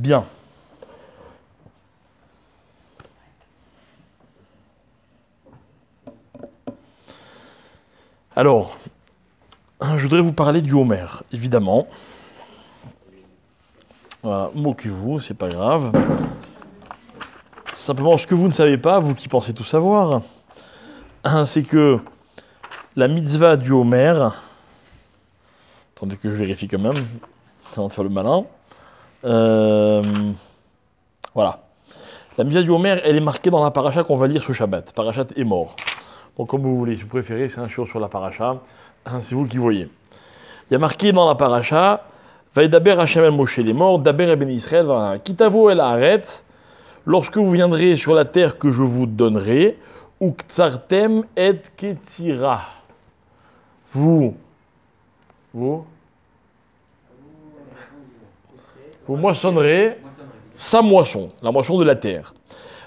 Bien. Alors, je voudrais vous parler du Homer. évidemment. Voilà, moquez-vous, c'est pas grave. Simplement, ce que vous ne savez pas, vous qui pensez tout savoir, hein, c'est que la mitzvah du Homer. attendez que je vérifie quand même, avant de faire le malin, euh, voilà. La misère du Homer, elle est marquée dans la paracha qu'on va lire ce Shabbat. Parachat est mort. Donc, comme vous voulez, si vous préférez, c'est un jour sur la paracha. Hein, c'est vous qui voyez. Il y a marqué dans la paracha Vaidaber Hachem el Moshe, les morts, Daber ben Israël, vous, el arrête lorsque vous viendrez sur la terre que je vous donnerai, Ktsartem et Ketira. Vous, vous, Vous moissonnerez sa moisson, la moisson de la terre.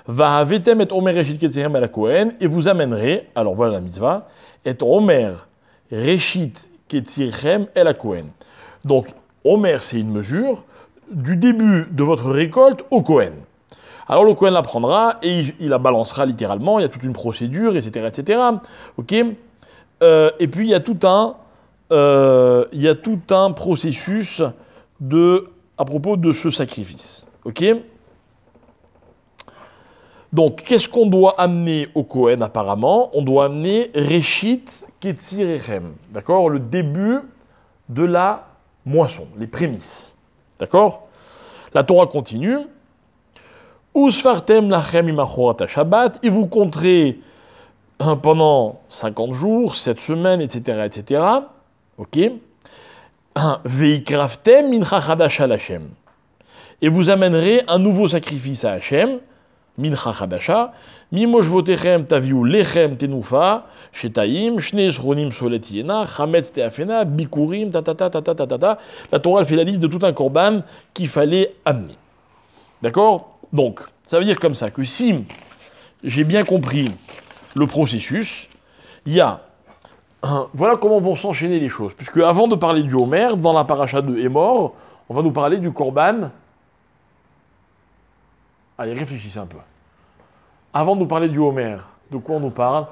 Va avitem et omer reshit à la kohen » et vous amènerez, alors voilà la mitzvah, et omer réchit, ketsichem, et la Cohen. Donc, omer, c'est une mesure du début de votre récolte au Cohen. Alors le Cohen la prendra et il, la balancera littéralement, il y a toute une procédure, etc. etc. Ok euh, et puis il y a tout un, euh, il y a tout un processus de à propos de ce sacrifice. Ok Donc, qu'est-ce qu'on doit amener au Cohen apparemment On doit amener Réchit Ketzirechem, d'accord Le début de la moisson, les prémices. D'accord La Torah continue. Usfartem lachem imachorata Shabbat, et vous compterez hein, pendant 50 jours, 7 semaines, etc., etc. Ok un mincha chadash al Et vous amènerez un nouveau sacrifice à Hachem, mincha chadasha, mimosh taviu lechem tenufa, shetaim, shne Solet soletiena, chametz teafena, bikurim, ta La Torah fait la liste de tout un corban qu'il fallait amener. D'accord Donc, ça veut dire comme ça que si j'ai bien compris le processus, il y a Hein, voilà comment vont s'enchaîner les choses. Puisque avant de parler du Homer, dans la paracha de Hémor, on va nous parler du Corban. Allez, réfléchissez un peu. Avant de nous parler du Homer, de quoi on nous parle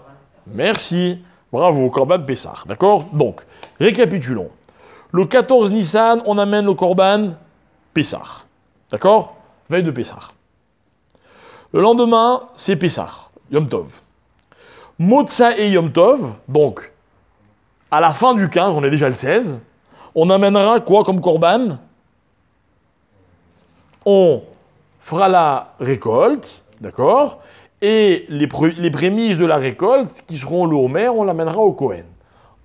Merci. Bravo, Corban Pessar. D'accord Donc, récapitulons. Le 14 Nissan, on amène le Corban Pessar. D'accord Veille de Pessar. Le lendemain, c'est Pessar, Yom Tov. Motsa et Yom Tov, donc à la fin du 15, on est déjà le 16, on amènera quoi comme corban On fera la récolte, d'accord Et les, prémices de la récolte, qui seront le on l'amènera au Cohen.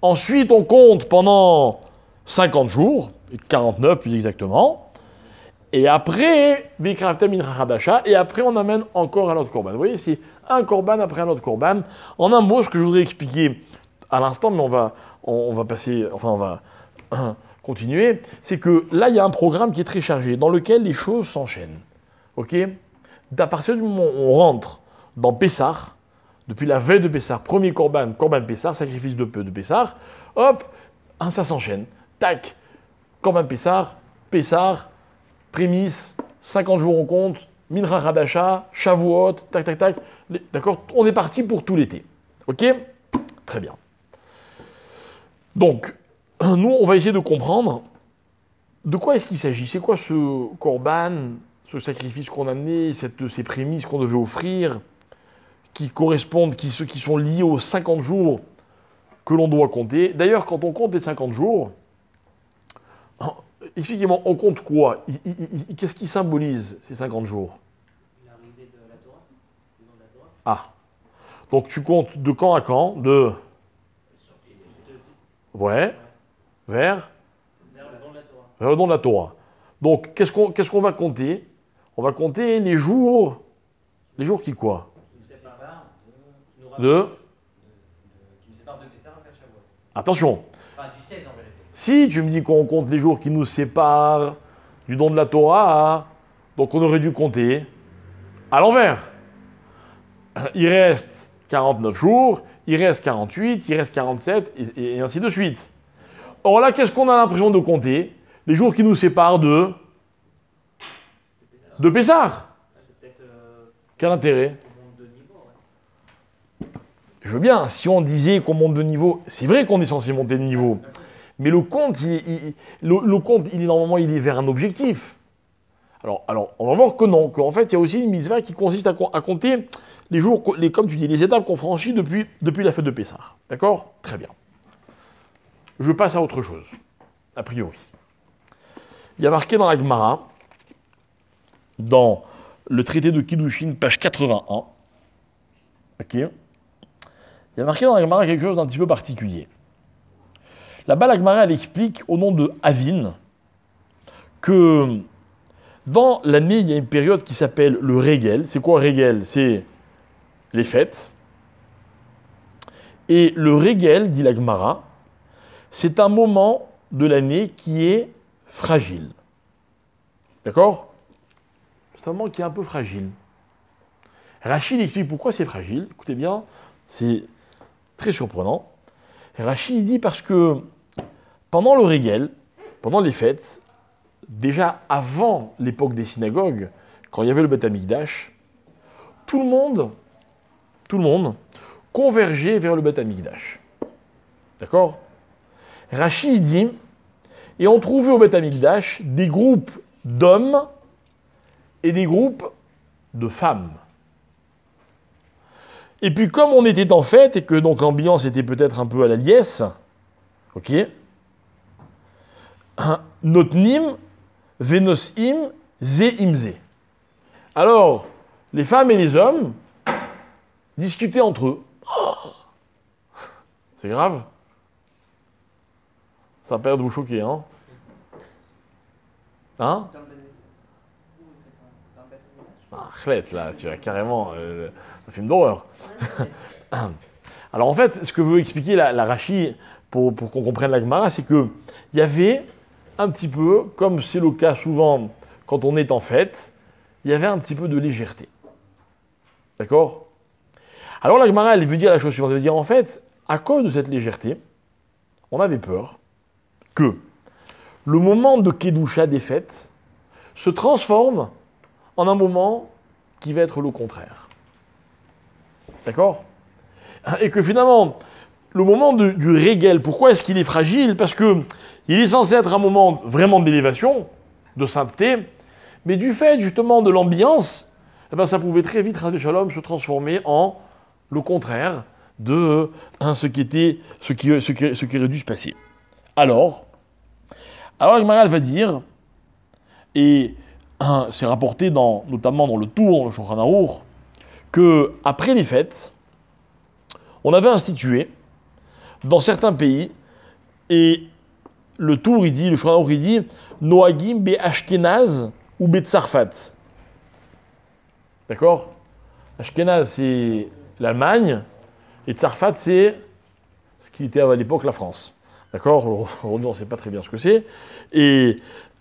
Ensuite, on compte pendant 50 jours, 49 plus exactement, et après, et après on amène encore un autre corban. Vous voyez ici, un corban après un autre corban. En un mot, ce que je voudrais expliquer à l'instant, mais on va, on, va passer, enfin on va continuer, c'est que là, il y a un programme qui est très chargé, dans lequel les choses s'enchaînent. Ok D'à partir du moment où on rentre dans Pessar, depuis la veille de Pessar, premier Corban, Corban Pessar, sacrifice de peu de Pessar, hop, hein, ça s'enchaîne. Tac, Corban Pessar, Pessar, prémisse, 50 jours en compte, Minra Radasha, Shavuot, tac, tac, tac. D'accord On est parti pour tout l'été. Ok Très bien. Donc, nous, on va essayer de comprendre de quoi est-ce qu'il s'agit. C'est quoi ce corban, ce sacrifice qu'on a cette, ces prémices qu'on devait offrir, qui correspondent, qui, qui sont liés aux 50 jours que l'on doit compter. D'ailleurs, quand on compte les 50 jours, expliquez on compte quoi Qu'est-ce qui symbolise ces 50 jours L'arrivée de la Torah. Ah. Donc tu comptes de quand à quand De Ouais. Vers le don de la Torah. Vers le don de la Torah. Donc, qu'est-ce qu'on va compter On va compter les jours. Les jours qui quoi De. Attention. du 16 en vérité. Si tu me dis qu'on compte les jours qui nous séparent du don de la Torah, donc on aurait dû compter à l'envers. Il reste 49 jours il reste 48, il reste 47, et, ainsi de suite. Or là, qu'est-ce qu'on a l'impression de compter Les jours qui nous séparent de de Pessar. Quel intérêt Je veux bien, si on disait qu'on monte de niveau, c'est vrai qu'on est censé monter de niveau. Mais le compte, il, le, compte, il est normalement il est vers un objectif. Alors, alors on va voir que non, qu'en fait, il y a aussi une mitzvah qui consiste à compter les jours, les, comme tu dis, les étapes qu'on franchit depuis, depuis la fête de Pessah. D'accord Très bien. Je passe à autre chose, a priori. Il y a marqué dans la Gemara, dans le traité de Kiddushin, page 81, ok, il y a marqué dans la Gemara quelque chose d'un petit peu particulier. Là-bas, la Gemara, elle explique au nom de Avin que dans l'année, il y a une période qui s'appelle le Régel. C'est quoi Régel C'est les fêtes. Et le Régel, dit l'Agmara, c'est un moment de l'année qui est fragile. D'accord C'est un moment qui est un peu fragile. Rachid explique pourquoi c'est fragile. Écoutez bien, c'est très surprenant. Rachid dit parce que pendant le Régel, pendant les fêtes, déjà avant l'époque des synagogues, quand il y avait le Beth tout le monde tout le monde, converger vers le Beth Amikdash. D'accord Rachid dit et on trouvait au Beth Amikdash des groupes d'hommes et des groupes de femmes. Et puis comme on était en fête et que donc l'ambiance était peut-être un peu à la liesse, ok, notnim, venosim, Zeimze. Alors, les femmes et les hommes discuter entre eux. c'est grave. Ça va être vous choquer, hein Hein fait là, tu as carrément un euh, film d'horreur. Alors en fait, ce que veut expliquer la, la pour, pour qu'on comprenne la Gemara, c'est il y avait un petit peu, comme c'est le cas souvent quand on est en fête, il y avait un petit peu de légèreté. D'accord alors la Gemara, elle veut dire la chose suivante, elle veut dire en fait, à cause de cette légèreté, on avait peur que le moment de Kedusha des fêtes se transforme en un moment qui va être le contraire. D'accord Et que finalement, le moment du régal, pourquoi est-ce qu'il est fragile Parce que il est censé être un moment vraiment d'élévation, de sainteté, mais du fait justement de l'ambiance, eh ben ça pouvait très vite, Shalom, se transformer en le contraire de hein, ce, qui était, ce, qui, aurait dû se passer. Alors, alors Maral va dire, et hein, c'est rapporté dans, notamment dans le tour, dans le Shulchan que après les fêtes, on avait institué dans certains pays, et le tour il dit, le Shulchan il dit, Noagim be Ashkenaz ou be D'accord Ashkenaz c'est l'Allemagne, et Tsarfat, c'est ce qui était à l'époque la France. D'accord on ne sait pas très bien ce que c'est. Et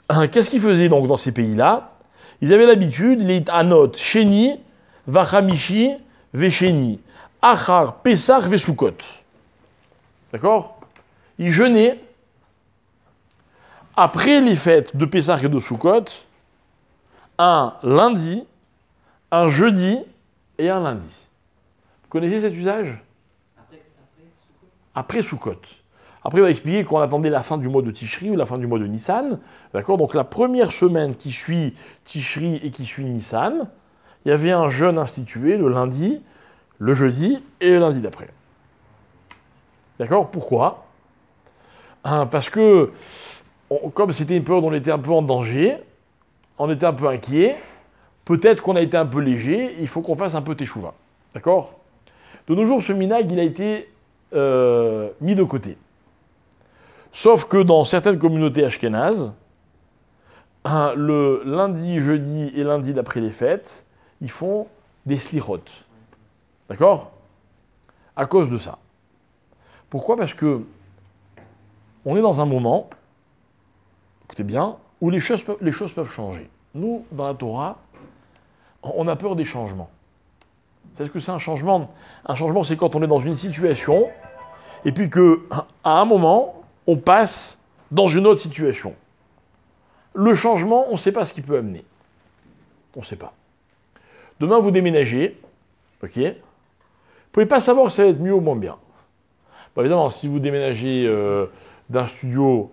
hein, qu'est-ce qu'ils faisaient donc dans ces pays-là Ils avaient l'habitude, les Anot, chéni, Vachamichi, Vesheni, Achar, Pessah, Vesukot. D'accord Ils jeûnaient après les fêtes de Pessah et de Sukot, un lundi, un jeudi et un lundi. Vous connaissez cet usage Après Soukhot. Après, on va expliquer qu'on attendait la fin du mois de Tishri ou la fin du mois de Nissan. D'accord Donc la première semaine qui suit Tishri et qui suit Nissan, il y avait un jeûne institué le lundi, le jeudi et le lundi d'après. D'accord Pourquoi hein, Parce que, comme c'était une période où on était un peu en danger, on était un peu inquiet, peut-être qu'on a été un peu léger, il faut qu'on fasse un peu teshuva. D'accord de nos jours, ce minag, il a été euh, mis de côté. Sauf que dans certaines communautés ashkénazes, hein, le lundi, jeudi et lundi d'après les fêtes, ils font des slirot. D'accord À cause de ça. Pourquoi Parce que on est dans un moment, écoutez bien, où les choses peuvent changer. Nous, dans la Torah, on a peur des changements. C'est ce que c'est un changement. Un changement, c'est quand on est dans une situation et puis que à un moment, on passe dans une autre situation. Le changement, on ne sait pas ce qu'il peut amener. On ne sait pas. Demain, vous déménagez, ok. Vous ne pouvez pas savoir si ça va être mieux ou moins bien. Bah, évidemment, si vous déménagez euh, d'un studio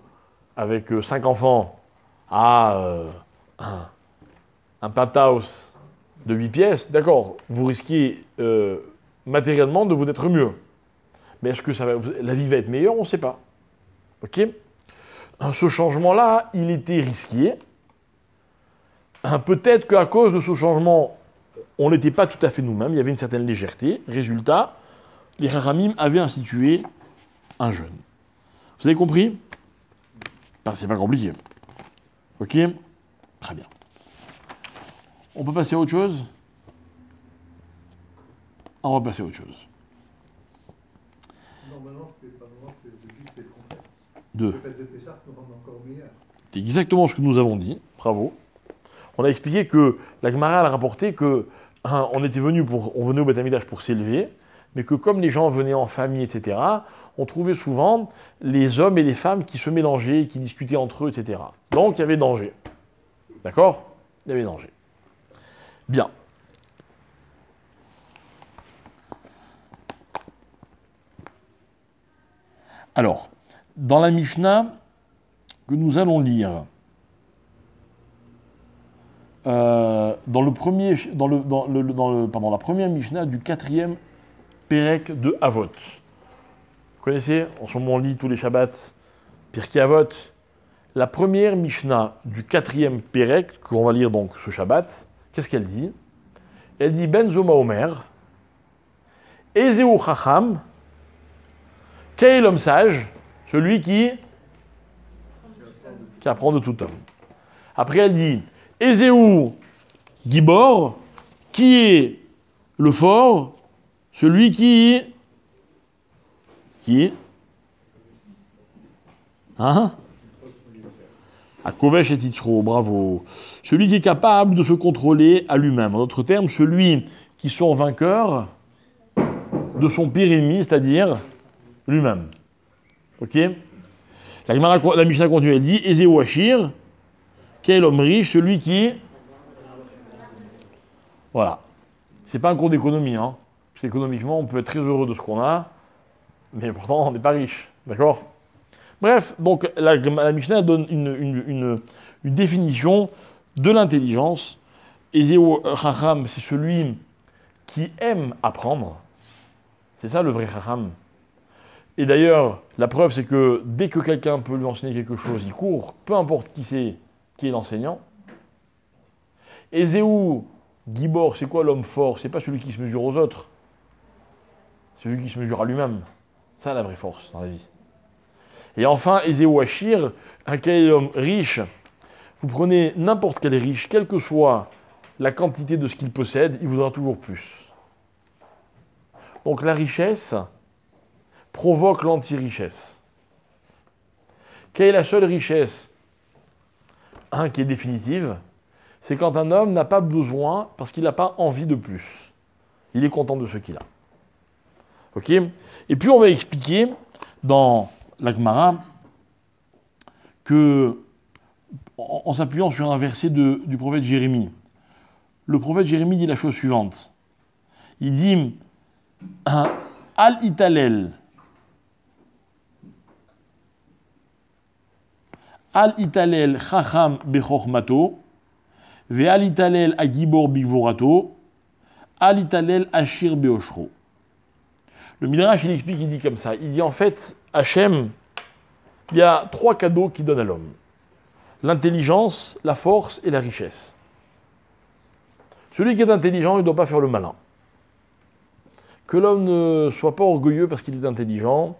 avec euh, cinq enfants à euh, un penthouse de 8 pièces, d'accord, vous risquez euh, matériellement de vous être mieux. Mais est-ce que ça va, la vie va être meilleure On ne sait pas. OK Ce changement-là, il était risqué. Peut-être qu'à cause de ce changement, on n'était pas tout à fait nous-mêmes, il y avait une certaine légèreté. Résultat, les Raramim avaient institué un jeûne. Vous avez compris Ce ben, C'est pas compliqué. Ok Très bien. On peut passer à autre chose On va passer à autre chose. Deux. C'est exactement ce que nous avons dit. Bravo. On a expliqué que la a rapporté que hein, on était venu pour, on venait au d'âge pour s'élever, mais que comme les gens venaient en famille, etc., on trouvait souvent les hommes et les femmes qui se mélangeaient, qui discutaient entre eux, etc. Donc il y avait danger. D'accord Il y avait danger. Bien. Alors, dans la Mishnah que nous allons lire, euh, dans, le premier, la première Mishnah du quatrième Pérec de Avot, Vous connaissez En ce moment, on lit tous les Shabbats Pirkei Avot. La première Mishnah du quatrième Pérec, qu'on va lire donc ce Shabbat, Qu'est-ce qu'elle dit Elle dit Benzo Omer, Ezeu Chacham, quel est l'homme sage Celui qui, qui apprend de tout homme. Après, elle dit Ezeu Gibor, qui est le fort Celui qui. Qui Hein à Kovesh et Titro, bravo. Celui qui est capable de se contrôler à lui-même. En d'autres termes, celui qui sort vainqueur de son pire ennemi, c'est-à-dire lui-même. Ok la, la Mishnah continue, elle dit Ezewashir, quel homme riche, celui qui. Voilà. C'est pas un cours d'économie, hein. Parce qu'économiquement, on peut être très heureux de ce qu'on a, mais pourtant, on n'est pas riche. D'accord Bref, donc la, Mishnah donne une, définition de l'intelligence. Ezeu, Chacham, c'est celui qui aime apprendre. C'est ça le vrai Chacham. Et d'ailleurs, la preuve, c'est que dès que quelqu'un peut lui enseigner quelque chose, il court, peu importe qui c'est, qui est l'enseignant. Ezeu, Gibor, c'est quoi l'homme fort C'est pas celui qui se mesure aux autres, c'est celui qui se mesure à lui-même. Ça, la vraie force dans la vie. Et enfin, Ezewashir, un quel homme riche. Vous prenez n'importe quel riche, quelle que soit la quantité de ce qu'il possède, il voudra toujours plus. Donc la richesse provoque l'anti-richesse. Quelle est la seule richesse Un qui est définitive, c'est quand un homme n'a pas besoin parce qu'il n'a pas envie de plus. Il est content de ce qu'il a. Ok Et puis on va expliquer dans la que, en, s'appuyant sur un verset du prophète Jérémie, le prophète Jérémie dit la chose suivante. Il dit Al Italel. Al Italel Chacham Bechormato. Ve Al Italel Agibor Bigvorato. Al Italel Ashir Beoshro. Le Midrash, il explique, il dit comme ça. Il dit en fait, Hachem, il y a trois cadeaux qu'il donne à l'homme. L'intelligence, la force et la richesse. Celui qui est intelligent, il ne doit pas faire le malin. Que l'homme ne soit pas orgueilleux parce qu'il est intelligent,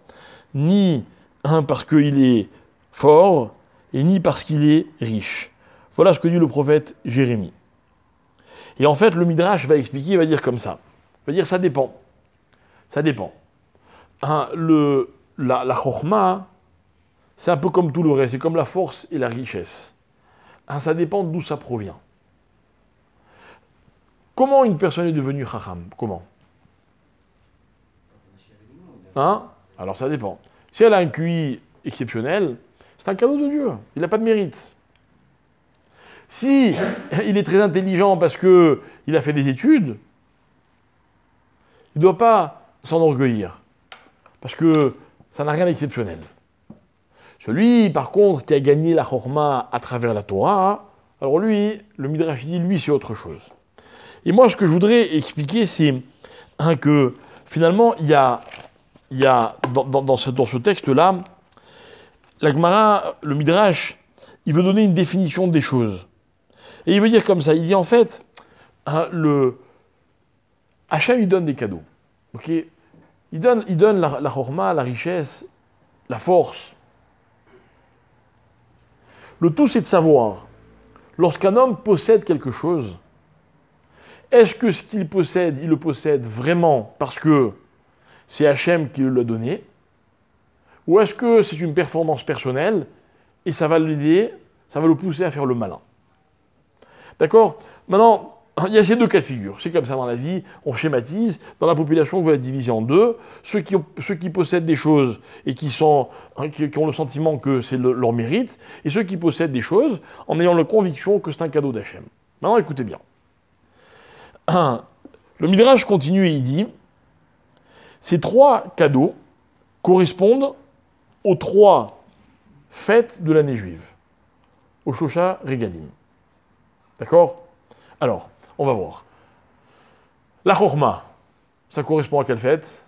ni un hein, parce qu'il est fort, et ni parce qu'il est riche. Voilà ce que dit le prophète Jérémie. Et en fait, le Midrash va expliquer, il va dire comme ça. Il va dire ça dépend. Ça dépend. Hein, le, la, la chorma, c'est un peu comme tout le reste, c'est comme la force et la richesse. Hein, ça dépend d'où ça provient. Comment une personne est devenue chacham Comment hein Alors ça dépend. Si elle a un QI exceptionnel, c'est un cadeau de Dieu. Il n'a pas de mérite. Si il est très intelligent parce qu'il a fait des études, il ne doit pas s'enorgueillir. Parce que ça n'a rien d'exceptionnel. Celui, par contre, qui a gagné la Chorma à travers la Torah, alors lui, le Midrash dit, lui, c'est autre chose. Et moi, ce que je voudrais expliquer, c'est hein, que finalement, il y a, dans, ce, texte-là, l'Agmara, le Midrash, il veut donner une définition des choses. Et il veut dire comme ça, il dit en fait, hein, le Hachem, lui donne des cadeaux. ok il donne, il donne la, la la richesse, la force. Le tout, c'est de savoir, lorsqu'un homme possède quelque chose, est-ce que ce qu'il possède, il le possède vraiment parce que c'est Hachem qui l'a donné Ou est-ce que c'est une performance personnelle et ça va l'aider, ça va le pousser à faire le malin D'accord Maintenant, Il y a ces deux cas de figure. C'est comme ça dans la vie, on schématise. Dans la population, vous la diviser en deux. Ceux qui, possèdent des choses et qui, hein, ont le sentiment que c'est leur mérite, et ceux qui possèdent des choses en ayant la conviction que c'est un cadeau d'Hachem. Maintenant, écoutez bien. le Midrash continue et il dit ces trois cadeaux correspondent aux trois fêtes de l'année juive, au Shosha Regalim. D'accord Alors, on va voir. La Chorma, ça correspond à quelle fête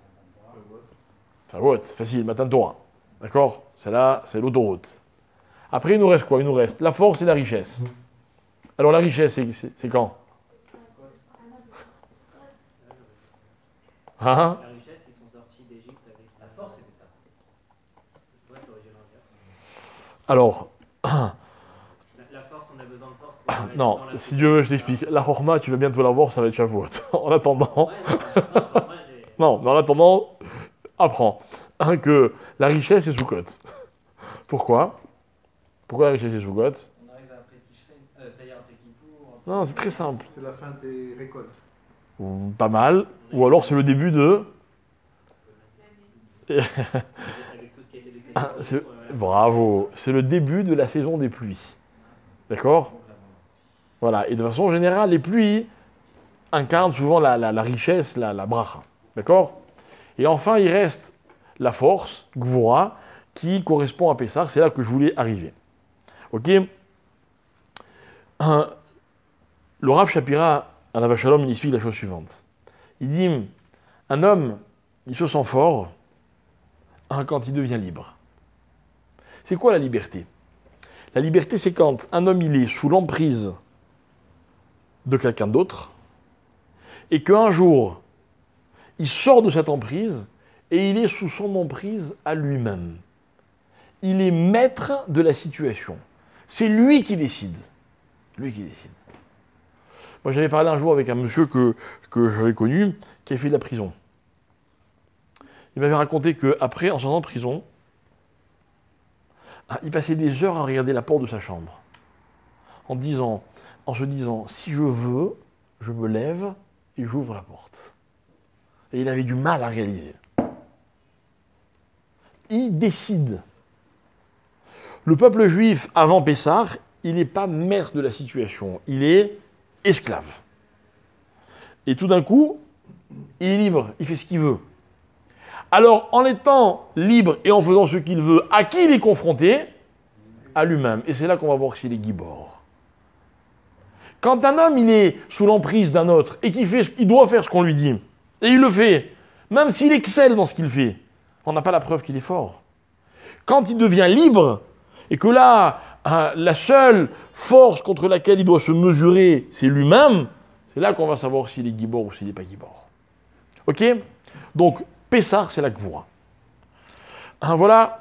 Shavuot, facile, matin de Torah. D'accord C'est là, c'est l'autoroute. Après, il nous reste quoi Il nous reste la force et la richesse. Alors la richesse, c'est quand hein La richesse, ils sont sortis d'Égypte avec la force, c'était ça. Alors, Non, si Dieu veut, je t'explique. La forma, tu vas bientôt voir, ça va être Shavuot. En attendant. non, mais en attendant, apprends que la richesse est sous cote. Pourquoi Pourquoi la richesse est sous cote euh, non, c'est très simple. C'est la fin des récoltes. pas mal. Ou alors c'est le début de. Bravo. C'est le début de la saison des pluies. D'accord voilà. Et de façon générale, les pluies incarnent souvent la, richesse, la, bracha. D'accord Et enfin, il reste la force, Gvora, qui correspond à Pessar. C'est là que je voulais arriver. Ok Le Rav Shapira, à la Vachalom, il explique la chose suivante. Il dit un homme, il se sent fort hein, quand il devient libre. C'est quoi la liberté La liberté, c'est quand un homme, il est sous l'emprise de quelqu'un d'autre, et qu'un jour, il sort de cette emprise et il est sous son emprise à lui-même. Il est maître de la situation. C'est lui qui décide. Lui qui décide. Moi, j'avais parlé un jour avec un monsieur que, que j'avais connu qui a fait de la prison. Il m'avait raconté qu'après, en sortant de prison, ah, il passait des heures à regarder la porte de sa chambre en disant en se disant si je veux, je me lève et j'ouvre la porte. Et il avait du mal à réaliser. Il décide. Le peuple juif avant Pessah, il n'est pas maître de la situation, il est esclave. Et tout d'un coup, il est libre, il fait ce qu'il veut. Alors, en étant libre et en faisant ce qu'il veut, à qui il est confronté À lui-même. Et c'est là qu'on va voir s'il est gibor. Quand un homme, il est sous l'emprise d'un autre et qu'il fait, il doit faire ce qu'on lui dit, et il le fait, même s'il excelle dans ce qu'il fait, on n'a pas la preuve qu'il est fort. Quand il devient libre, et que là, la seule force contre laquelle il doit se mesurer, c'est lui-même, c'est là qu'on va savoir s'il est gibor ou s'il n'est pas gibor. Ok Donc, Pessar, c'est la Gvoura. Hein, voilà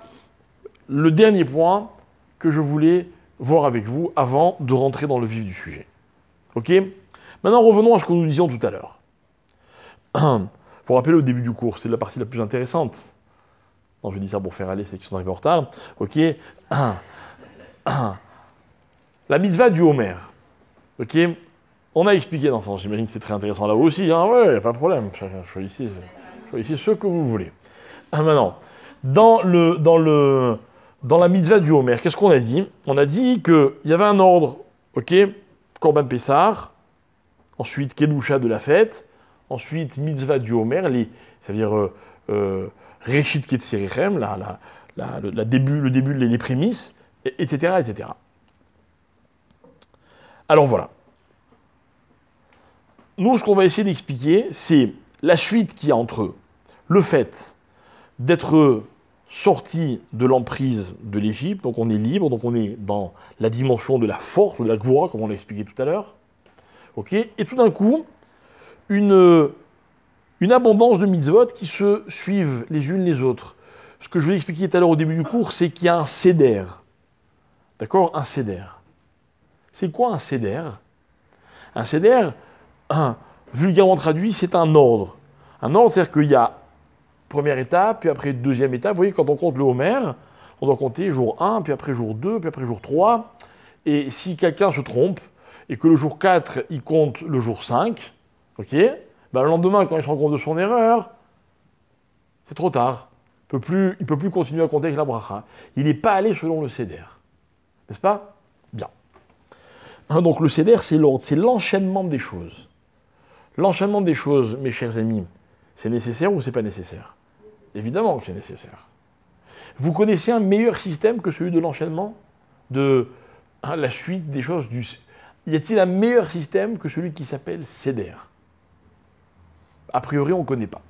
le dernier point que je voulais voir avec vous avant de rentrer dans le vif du sujet. Ok Maintenant, revenons à ce que nous disions tout à l'heure. Vous faut rappelez au début du cours, c'est la partie la plus intéressante. Non, je dis ça pour faire aller ceux qui sont arrivés en retard. Ok La mitzvah du Homer. Ok On a expliqué dans sens. j'imagine que c'est très intéressant là aussi. Hein ouais, il a pas de problème. Choisissez, ce que vous voulez. Maintenant, dans, le, dans, le, dans la mitzvah du Homer, qu'est-ce qu'on a dit On a dit qu'il y avait un ordre. Ok Corban Pessar, ensuite Kedusha de la fête, ensuite Mitzvah du Homer, c'est-à-dire euh, euh, Réchit euh, la, début, le début, les, les prémices, etc., etc. Alors voilà. Nous, ce qu'on va essayer d'expliquer, c'est la suite qu'il y a entre le fait d'être sorti de l'emprise de l'Égypte, donc on est libre, donc on est dans la dimension de la force, de la gloire, comme on l'a expliqué tout à l'heure. Ok, et tout d'un coup, une, une abondance de mitzvot qui se suivent les unes les autres. Ce que je vous ai expliqué tout à l'heure au début du cours, c'est qu'il y a un céder. D'accord Un céder. C'est quoi un céder Un céder, vulgairement traduit, c'est un ordre. Un ordre, c'est-à-dire qu'il y a Première étape, puis après deuxième étape. Vous voyez, quand on compte le Homer, on doit compter jour 1, puis après jour 2, puis après jour 3. Et si quelqu'un se trompe et que le jour 4, il compte le jour 5, ok ben, Le lendemain, quand il se rend compte de son erreur, c'est trop tard. Il ne peut, plus, continuer à compter avec la bracha. Il n'est pas allé selon le CEDER. N'est-ce pas Bien. Hein, donc le CEDER, c'est l'ordre, c'est l'enchaînement des choses. L'enchaînement des choses, mes chers amis, c'est nécessaire ou c'est pas nécessaire Évidemment que c'est nécessaire. Vous connaissez un meilleur système que celui de l'enchaînement De hein, la suite des choses du... Y a-t-il un meilleur système que celui qui s'appelle CEDER A priori, on ne connaît pas.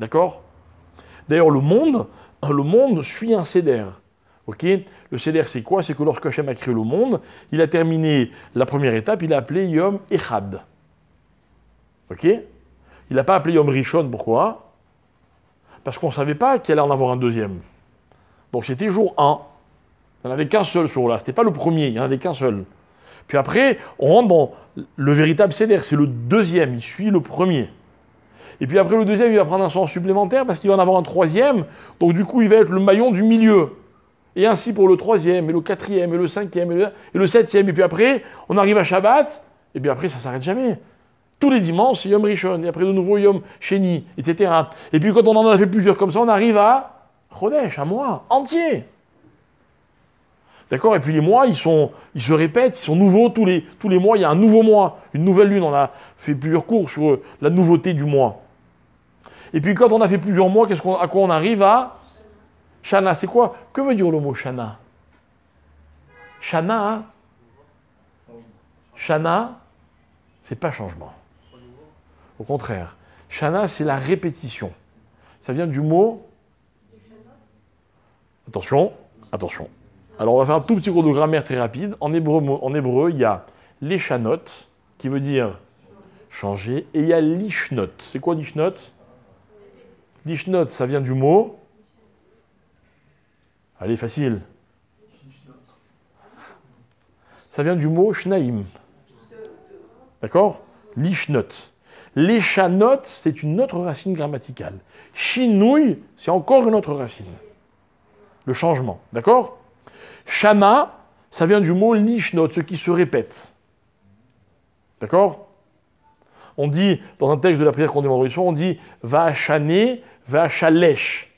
D'accord D'ailleurs, le monde, hein, le monde suit un CEDER. ok le CEDER, c'est quoi C'est que lorsque Hachem a créé le monde, il a terminé la première étape, il a appelé Yom Echad. ok il n'a pas appelé Yom Rishon, pourquoi Parce qu'on ne savait pas qu'il allait en avoir un deuxième. Donc c'était jour 1. Il n'y avait qu'un seul ce jour-là. Ce n'était pas le premier, il n'y en avait qu'un seul. Puis après, on rentre dans le véritable CDR, c'est le deuxième, il suit le premier. Et puis après le deuxième, il va prendre un sens supplémentaire parce qu'il va en avoir un troisième. Donc du coup, il va être le maillon du milieu. Et ainsi pour le troisième, et le quatrième, et le cinquième, et le, septième. Et puis après, on arrive à Shabbat, et puis après, ça s'arrête jamais tous les dimanches, Yom Rishon, et après de nouveau Yom Sheni, etc. Et puis quand on en a fait plusieurs comme ça, on arrive à Chodesh, à mois, entier. D'accord Et puis les mois, ils, sont, ils se répètent, ils sont nouveaux tous les, mois, il y a un nouveau mois, une nouvelle lune, on a fait plusieurs cours sur euh, la nouveauté du mois. Et puis quand on a fait plusieurs mois, qu'est-ce qu'on, à quoi on arrive à Shana, c'est quoi Que veut dire le mot Shana Shana, hein Shana, c'est pas changement. Au contraire, Shana, c'est la répétition. Ça vient du mot. Attention, attention. Alors on va faire un tout petit cours de grammaire très rapide. En hébreu, en hébreu il y a l'échanot, qui veut dire changer, et il y a l'ishnot. C'est quoi l'ishnot L'ishnot, ça vient du mot. Allez, facile. Ça vient du mot shnaim. D'accord L'ishnot. L'échanote, c'est une autre racine grammaticale. Chinouille, c'est encore une autre racine. Le changement, d'accord shana, ça vient du mot lishnot, ce qui se répète. D'accord On dit, dans un texte de la prière qu'on demande soir, on dit va chané, va chalèche.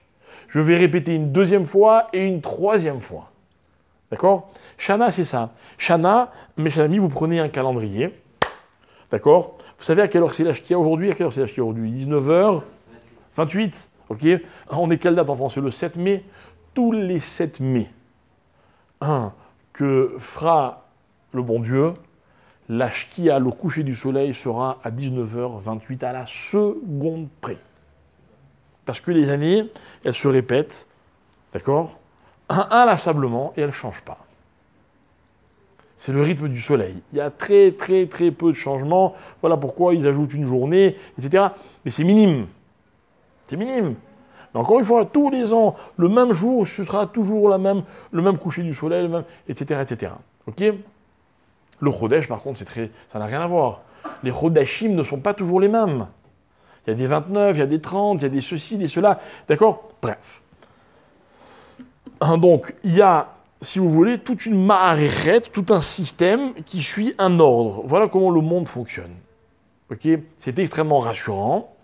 Je vais répéter une deuxième fois et une troisième fois. D'accord Chana, c'est ça. Chana, mes chers amis, vous prenez un calendrier. D'accord vous savez à quelle heure c'est a aujourd'hui À quelle heure c'est a aujourd'hui 19h 28. Ok ah, On est quelle date en France Le 7 mai Tous les 7 mai. Un, que fera le bon Dieu, à le coucher du soleil, sera à 19h28 à la seconde près. Parce que les années, elles se répètent, d'accord Inlassablement, et elles ne changent pas c'est le rythme du soleil. Il y a très très très peu de changements. Voilà pourquoi ils ajoutent une journée, etc. Mais c'est minime. C'est minime. Mais encore une fois, tous les ans, le même jour, ce sera toujours la même, le même coucher du soleil, etc. etc. Ok le Chodesh, par contre, très, ça n'a rien à voir. Les Chodeshim ne sont pas toujours les mêmes. Il y a des 29, il y a des 30, il y a des ceci, des cela. D'accord Bref. Hein, donc, il y a si vous voulez, toute une maharette, tout un système qui suit un ordre. Voilà comment le monde fonctionne. Ok C'est extrêmement rassurant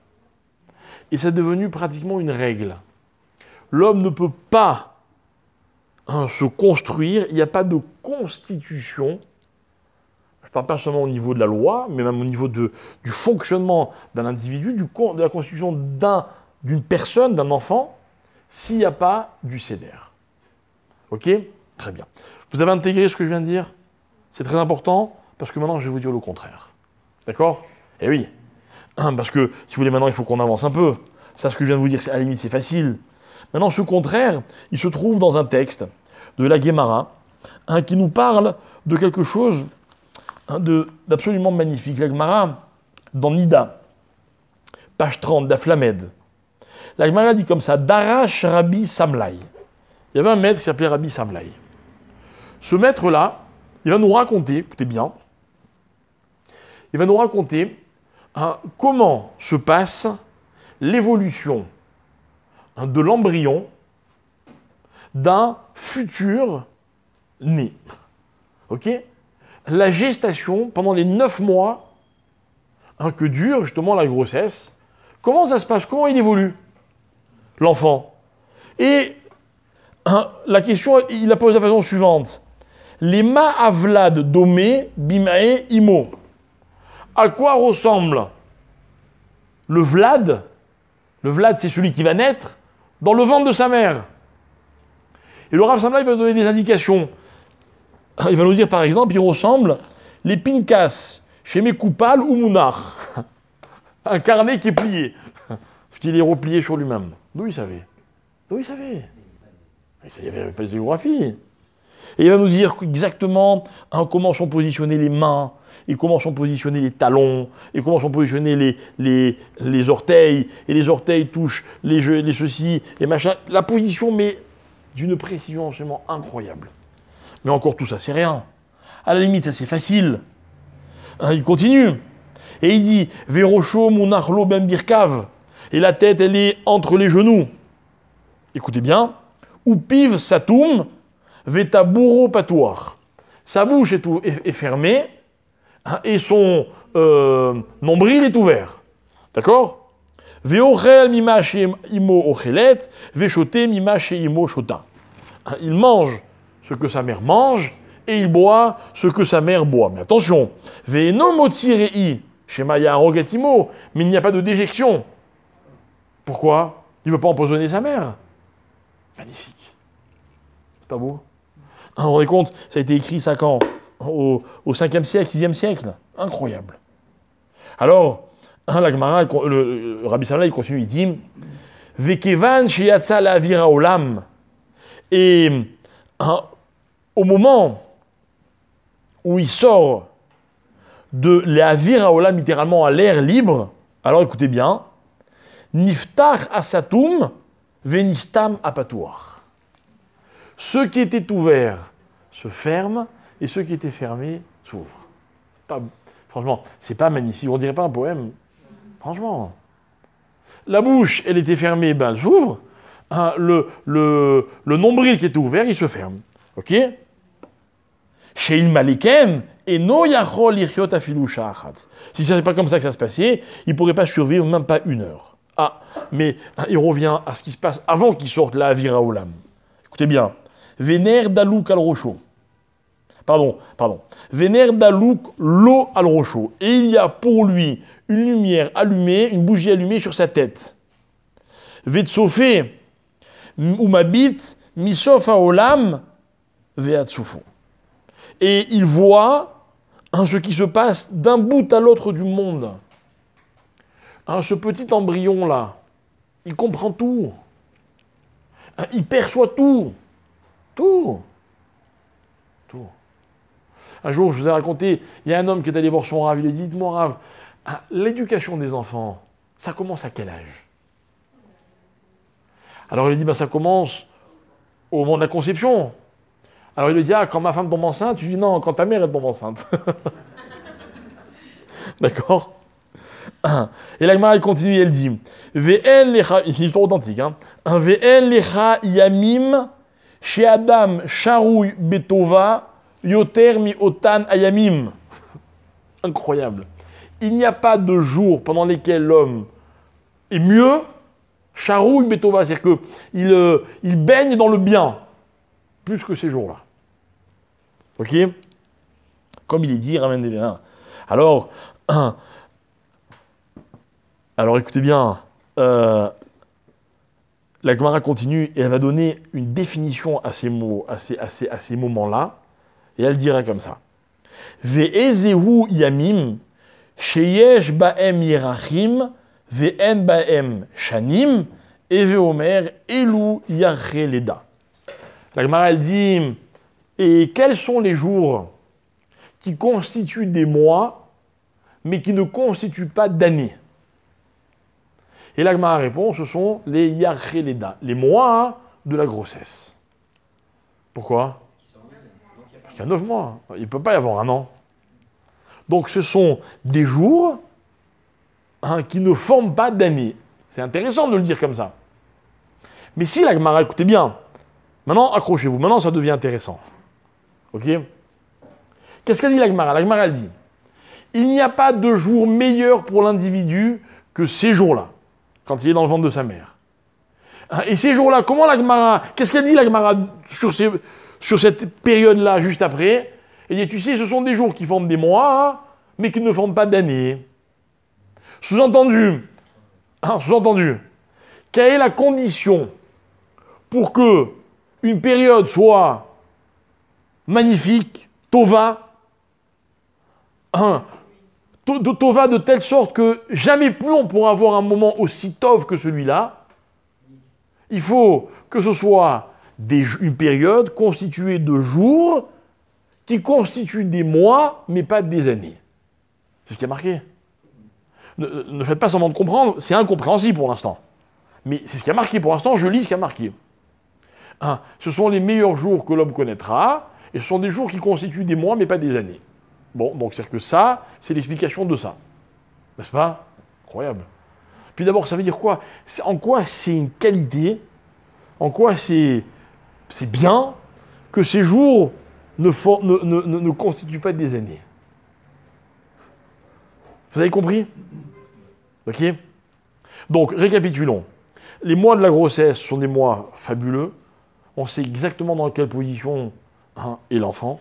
et c'est devenu pratiquement une règle. L'homme ne peut pas hein, se construire, il n'y a pas de constitution. Je ne parle pas seulement au niveau de la loi, mais même au niveau de, du fonctionnement d'un individu, de la constitution d'une personne, d'un enfant, s'il n'y a pas du CDR. OK Très bien. Vous avez intégré ce que je viens de dire C'est très important parce que maintenant je vais vous dire le contraire. D'accord Eh oui. Parce que si vous voulez maintenant il faut qu'on avance un peu. Ça ce que je viens de vous dire à la limite c'est facile. Maintenant ce contraire il se trouve dans un texte de la Gemara hein, qui nous parle de quelque chose hein, d'absolument magnifique. La Gemara, dans Nida, page 30 d'Aflamed. La dit comme ça, Darash Rabbi Samlai. Il y avait un maître qui s'appelait Rabbi Samlai. Ce maître-là, il va nous raconter, écoutez bien, il va nous raconter hein, comment se passe l'évolution hein, de l'embryon d'un futur né. OK La gestation pendant les neuf mois hein, que dure justement la grossesse. Comment ça se passe Comment il évolue l'enfant Et la question, il la pose de la façon suivante. Lima vlad domé bimae imo. À quoi ressemble le Vlad Le Vlad, c'est celui qui va naître dans le ventre de sa mère. Et le Rav Samla, il va donner des indications. Il va nous dire, par exemple, il ressemble les pincas chez Mekoupal ou Mounar. Un carnet qui est plié. Parce qu'il est replié sur lui-même. D'où il savait D'où il savait Il n'y avait pas de géographie. Et il va nous dire exactement hein, comment sont positionnées les mains, et comment sont positionnés les talons, et comment sont positionnés les, les, orteils, et les orteils touchent les, jeux, les ceci, les machins. La position, mais d'une précision absolument incroyable. Mais encore tout ça, c'est rien. À la limite, ça c'est facile. Hein, il continue. Et il dit Verocho Ben bembirkav. Et la tête, elle est entre les genoux. Écoutez bien. Ou piv Satoum patoir. Sa bouche est, fermée hein, et son euh, nombril est ouvert. D'accord imo vechote imo hein, Il mange ce que sa mère mange et il boit ce que sa mère boit. Mais attention, chez Maya mais il n'y a pas de déjection. Pourquoi Il ne veut pas empoisonner sa mère. Magnifique. C'est pas beau on vous rendez compte Ça a été écrit 5 ans au, 5e siècle, 6e siècle. Incroyable. Alors, le, Rabbi Salah, continue, il dit Vekevan sheyatsa la vira olam. Et au moment où il sort de la vira olam, littéralement à l'air libre, alors écoutez bien, Niftar asatum venistam apatur. Ce qui était ouvert se ferme et ceux qui étaient fermés s'ouvrent. Pas, franchement, c'est pas magnifique. On dirait pas un poème. Franchement. La bouche, elle était fermée, ben, elle s'ouvre. Hein, le, nombril qui était ouvert, il se ferme. Ok Chez Malikem, et no Si ce n'est pas comme ça que ça se passait, il ne pourrait pas survivre même pas une heure. Ah, mais hein, il revient à ce qui se passe avant qu'il sorte la à Olam. Écoutez bien. Vénère d'Alouk al-Rocho. Pardon, pardon. Vénère d'Alouk l'eau al-Rocho. Et il y a pour lui une lumière allumée, une bougie allumée sur sa tête. Vetsofé, Oumabit, Misof Olam, Veatsufo. Et il voit ce qui se passe d'un bout à l'autre du monde. ce petit embryon-là, il comprend tout. Hein, il perçoit tout. Tout. Tout. Un jour, je vous ai raconté, il y a un homme qui est allé voir son rave, il a dit, dites-moi rave, ah, l'éducation des enfants, ça commence à quel âge Alors il lui dit, ben, ça commence au moment de la conception. Alors il lui dit, ah, quand ma femme tombe enceinte, tu dis, non, quand ta mère est tombe enceinte. D'accord et la Gemara continue, elle dit, VN une une authentique, authentique, hein, VN lecha yamim chez Adam, Charouy Betova, Yoter mi Otan Ayamim. Incroyable. Il n'y a pas de jour pendant lesquels l'homme est mieux, Charouy Betova, c'est-à-dire qu'il euh, il baigne dans le bien, plus que ces jours-là. Ok Comme il est dit, ramène des Alors, alors écoutez bien, euh, la Gemara continue et elle va donner une définition à ces mots, à ces, à ces, moments-là, et elle dira comme ça. ba'em shanim, et La Gemara, elle dit, et quels sont les jours qui constituent des mois, mais qui ne constituent pas d'années et l'agmara répond, ce sont les Yacheleda, les mois de la grossesse. Pourquoi Parce qu'il y a 9 mois. Il ne peut pas y avoir un an. Donc ce sont des jours hein, qui ne forment pas d'amis. C'est intéressant de le dire comme ça. Mais si l'agmara, écoutez bien, maintenant accrochez-vous, maintenant ça devient intéressant. Ok Qu'est-ce qu'a dit l'agmara L'agmara, elle dit il n'y a pas de jour meilleur pour l'individu que ces jours-là quand il est dans le ventre de sa mère. Hein, et ces jours-là, comment la Gemara, qu'est-ce qu'elle dit la Gemara sur, ces, sur cette période-là, juste après Elle dit, tu sais, ce sont des jours qui forment des mois, mais qui ne forment pas d'années. Sous-entendu, hein, sous-entendu, quelle est la condition pour que une période soit magnifique, tova, hein, de va de telle sorte que jamais plus on pourra avoir un moment aussi tov que celui-là. Il faut que ce soit une période constituée de jours qui constituent des mois, mais pas des années. C'est ce qui a marqué. Ne, faites pas semblant de comprendre, c'est incompréhensible pour l'instant. Mais c'est ce qui a marqué pour l'instant, je lis ce qui a marqué. ce sont les meilleurs jours que l'homme connaîtra, et ce sont des jours qui constituent des mois, mais pas des années. Bon, donc c'est-à-dire que ça, c'est l'explication de ça. N'est-ce pas Incroyable. Puis d'abord, ça veut dire quoi En quoi c'est une qualité En quoi c'est bien que ces jours ne, ne, constituent pas des années Vous avez compris Ok Donc, récapitulons. Les mois de la grossesse sont des mois fabuleux. On sait exactement dans quelle position est l'enfant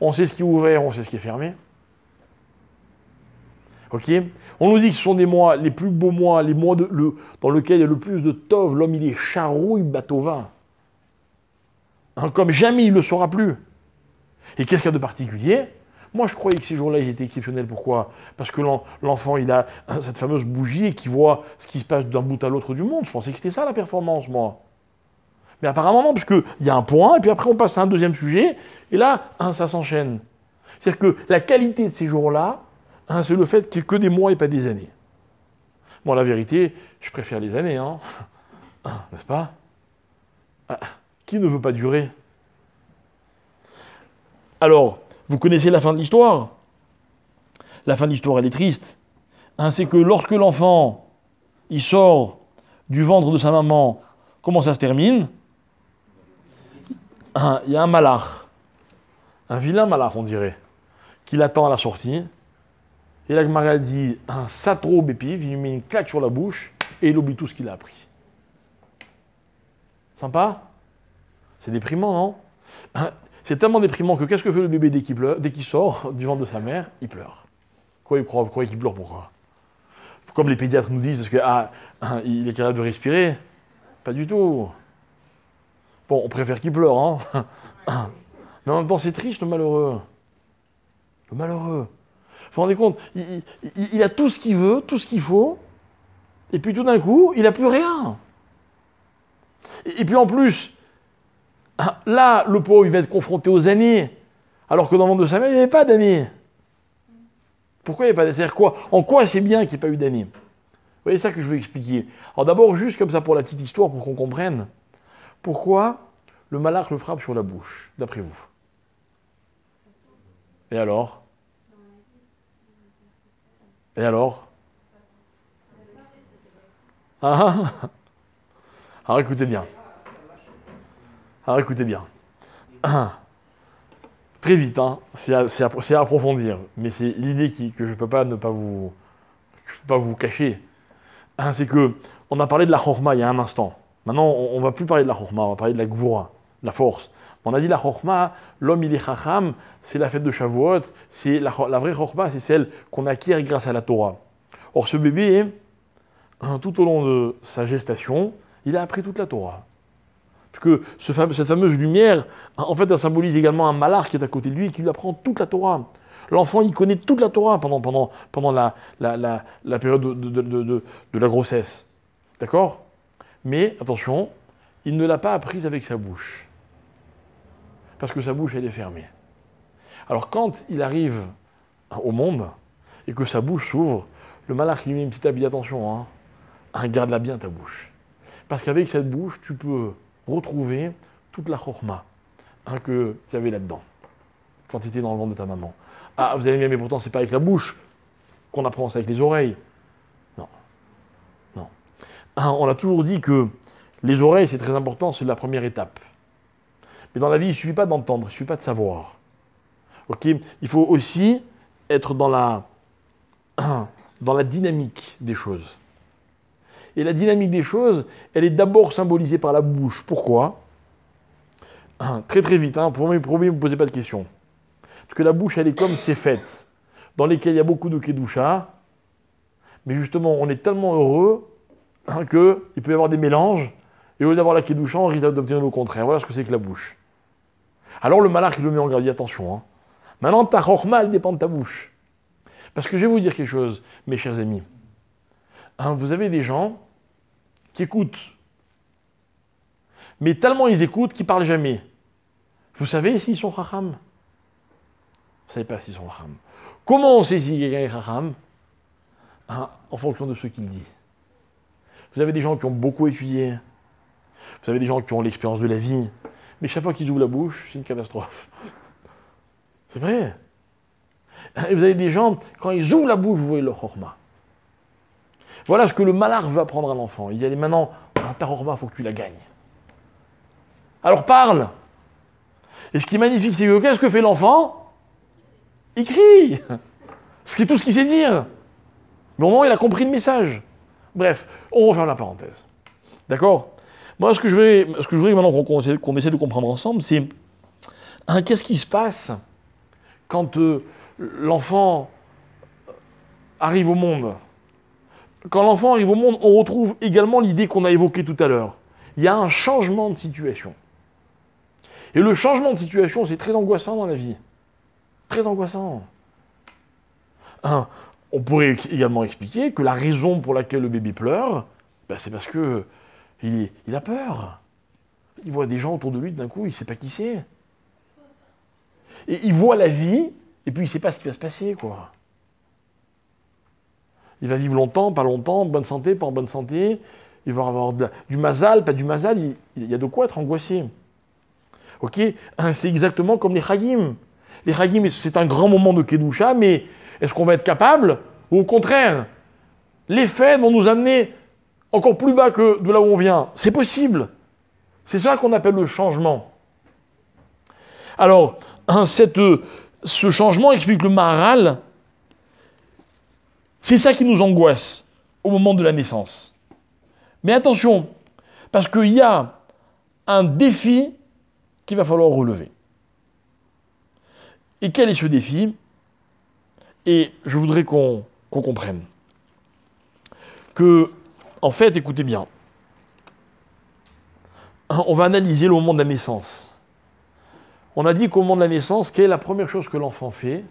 on sait ce qui est ouvert, on sait ce qui est fermé. Ok On nous dit que ce sont des mois, les plus beaux mois, les mois de, le, dans lesquels il y a le plus de tov. L'homme, il est charouille bateau vin. Hein, comme jamais il ne le saura plus. Et qu'est-ce qu'il y a de particulier Moi, je croyais que ces jours-là, ils étaient exceptionnels. Pourquoi Parce que l'enfant, il a hein, cette fameuse bougie et qui voit ce qui se passe d'un bout à l'autre du monde. Je pensais que c'était ça la performance, moi. Mais apparemment non, parce qu'il y a un point, et puis après on passe à un deuxième sujet, et là, ça s'enchaîne. C'est-à-dire que la qualité de ces jours-là, hein, c'est le fait qu'il n'y ait que des mois et pas des années. Bon, la vérité, je préfère les années, hein, hein n'est-ce pas ah, Qui ne veut pas durer Alors, vous connaissez la fin de l'histoire La fin de l'histoire, elle est triste. Hein, c'est que lorsque l'enfant, il sort du ventre de sa maman, comment ça se termine il y a un malard, un vilain malard on dirait, qui l'attend à la sortie. Et la Gemara dit un satro bépive, il lui met une claque sur la bouche et il oublie tout ce qu'il a appris. Sympa C'est déprimant, non C'est tellement déprimant que qu'est-ce que fait le bébé dès qu'il, sort du ventre de sa mère Il pleure. Quoi, il croit qu'il pleure Pourquoi Comme les pédiatres nous disent, parce qu'il ah, il est capable de respirer Pas du tout. Bon, on préfère qu'il pleure, hein Mais en même temps, c'est triste, le malheureux. Le malheureux. Vous vous rendez compte il, a tout ce qu'il veut, tout ce qu'il faut, et puis tout d'un coup, il n'a plus rien. Et, puis en plus, là, le pauvre, il va être confronté aux années, alors que dans le monde de sa mère, il n'y avait pas d'amis. Pourquoi il n'y avait pas C'est-à-dire quoi En quoi c'est bien qu'il n'y ait pas eu d'amis Vous voyez ça que je veux expliquer. Alors d'abord, juste comme ça pour la petite histoire, pour qu'on comprenne. Pourquoi le malach le frappe sur la bouche, d'après vous Et alors Et alors ah, ah, ah, ah, Alors écoutez bien. Alors écoutez bien. Très vite, hein. c'est à, approfondir, mais c'est l'idée que je ne peux pas ne pas vous, pas vous cacher. C'est que on a parlé de la chorma il y a un instant. Maintenant, on ne va plus parler de la chorma, on va parler de la gvoura, la force. On a dit la chorma, l'homme il est chacham, c'est la fête de Shavuot, c'est la, vraie chorma, c'est celle qu'on acquiert grâce à la Torah. Or ce bébé, hein, tout au long de sa gestation, il a appris toute la Torah. Puisque que cette fameuse lumière, en fait, elle symbolise également un malard qui est à côté de lui et qui lui apprend toute la Torah. L'enfant, il connaît toute la Torah pendant, la, période de la grossesse. D'accord mais attention, il ne l'a pas apprise avec sa bouche, parce que sa bouche, elle est fermée. Alors quand il arrive au monde et que sa bouche s'ouvre, le malach lui met une petite habille, attention, hein. hein, garde la bien ta bouche. Parce qu'avec cette bouche, tu peux retrouver toute la chorma hein, que tu avais là-dedans, quand tu étais dans le ventre de ta maman. Ah, vous me dire, mais pourtant, c'est pas avec la bouche qu'on apprend, c'est avec les oreilles. Ah, on a toujours dit que les oreilles, c'est très important, c'est la première étape. Mais dans la vie, il ne suffit pas d'entendre, il ne suffit pas de savoir. Ok Il faut aussi être dans la, dans la dynamique des choses. Et la dynamique des choses, elle est d'abord symbolisée par la bouche. Pourquoi ah, Très très vite, hein, pour premier, ne me posez pas de questions. Parce que la bouche, elle est comme ces fêtes, dans lesquelles il y a beaucoup de kedusha. Mais justement, on est tellement heureux Hein, que qu'il peut y avoir des mélanges, et au lieu d'avoir la kedusha, on risque d'obtenir le contraire. Voilà ce que c'est que la bouche. Alors le malin qui le met en garde, attention. Hein. Maintenant, ta chorma, elle dépend de ta bouche. Parce que je vais vous dire quelque chose, mes chers amis. Hein, vous avez des gens qui écoutent, mais tellement ils écoutent qu'ils parlent jamais. Vous savez s'ils sont chacham Vous ne savez pas s'ils sont chacham. Comment on sait si quelqu'un est En fonction de ce qu'il dit. Vous avez des gens qui ont beaucoup étudié. Vous avez des gens qui ont l'expérience de la vie. Mais chaque fois qu'ils ouvrent la bouche, c'est une catastrophe. C'est vrai. Et vous avez des gens, quand ils ouvrent la bouche, vous voyez leur horma. Voilà ce que le malar veut apprendre à l'enfant. Il y a maintenant, ta horma, il faut que tu la gagnes. Alors parle. Et ce qui est magnifique, c'est que qu'est-ce que fait l'enfant Il crie. Ce qui est tout ce qu'il sait dire. Mais au moment où il a compris le message. Bref, on referme la parenthèse. D'accord Moi, ce que je ce que je voudrais maintenant qu'on essaie de comprendre ensemble, c'est hein, qu'est-ce qui se passe quand euh, l'enfant arrive au monde Quand l'enfant arrive au monde, on retrouve également l'idée qu'on a évoquée tout à l'heure. Il y a un changement de situation. Et le changement de situation, c'est très angoissant dans la vie. Très angoissant. Hein on pourrait également expliquer que la raison pour laquelle le bébé pleure, ben, c'est parce que il, a peur. Il voit des gens autour de lui, d'un coup, il ne sait pas qui c'est. Et il voit la vie, et puis il ne sait pas ce qui va se passer, quoi. Il va vivre longtemps, pas longtemps, bonne santé, pas en bonne santé. Il va avoir du mazal, pas du mazal, Il, y a de quoi être angoissé. Ok hein, C'est exactement comme les chagim. Les chagim, c'est un grand moment de Kedusha, mais est-ce qu'on va être capable Ou au contraire, les faits vont nous amener encore plus bas que de là où on vient C'est possible. C'est ça qu'on appelle le changement. Alors, hein, euh, ce changement explique le maral. C'est ça qui nous angoisse au moment de la naissance. Mais attention, parce qu'il y a un défi qu'il va falloir relever. Et quel est ce défi et je voudrais qu'on comprenne que, en fait, écoutez bien, hein, on va analyser le moment de la naissance. On a dit qu'au moment de la naissance, quelle est la première chose que l'enfant fait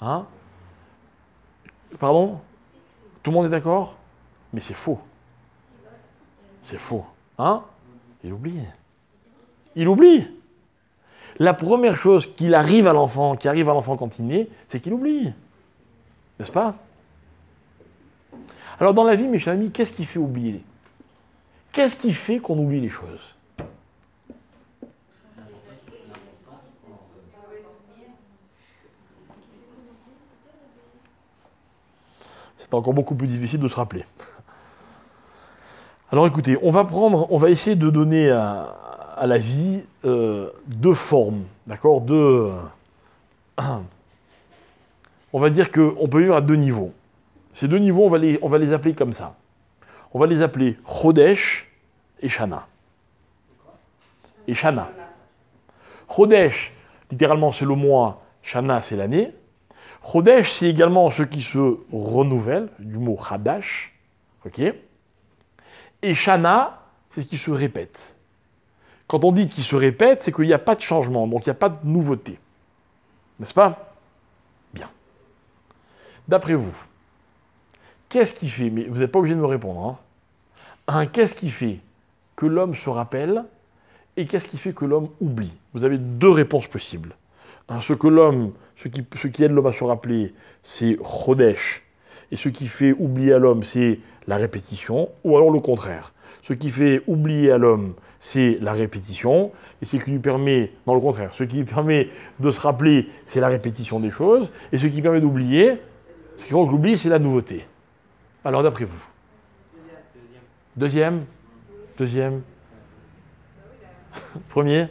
hein Pardon Tout le monde est d'accord Mais c'est faux. C'est faux. Hein Il oublie. Il oublie. La première chose qu'il arrive à l'enfant, qui arrive à l'enfant quand il naît, c'est qu'il oublie. N'est-ce pas Alors dans la vie, mes chers amis, qu'est-ce qui fait oublier Qu'est-ce qui fait qu'on oublie les choses C'est encore beaucoup plus difficile de se rappeler. Alors écoutez, on va prendre, on va essayer de donner à, la vie euh, deux formes, d'accord on va dire qu'on peut vivre à deux niveaux. Ces deux niveaux, on va les, on va les appeler comme ça. On va les appeler Chodesh et Shana. Et Shana. Chodesh, littéralement, c'est le mois. Shana, c'est l'année. Chodesh, c'est également ce qui se renouvelle, du mot Hadash. Et Shana, c'est ce qui se répète. Quand on dit qu'il se répète, c'est qu'il n'y a pas de changement, donc il n'y a pas de nouveauté. N'est-ce pas D'après vous, qu'est-ce qui fait, mais vous n'êtes pas obligé de me répondre, hein. qu'est-ce qui fait que l'homme se rappelle et qu'est-ce qui fait que l'homme oublie Vous avez deux réponses possibles. ce que l'homme, ce qui, ce qui aide l'homme à se rappeler, c'est Chodesh. Et ce qui fait oublier à l'homme, c'est la répétition, ou alors le contraire. Ce qui fait oublier à l'homme, c'est la répétition, et ce qui lui permet, non le contraire, ce qui lui permet de se rappeler, c'est la répétition des choses, et ce qui permet d'oublier, ce qui que l'oubli c'est la nouveauté. Alors d'après vous Deuxième Deuxième Premier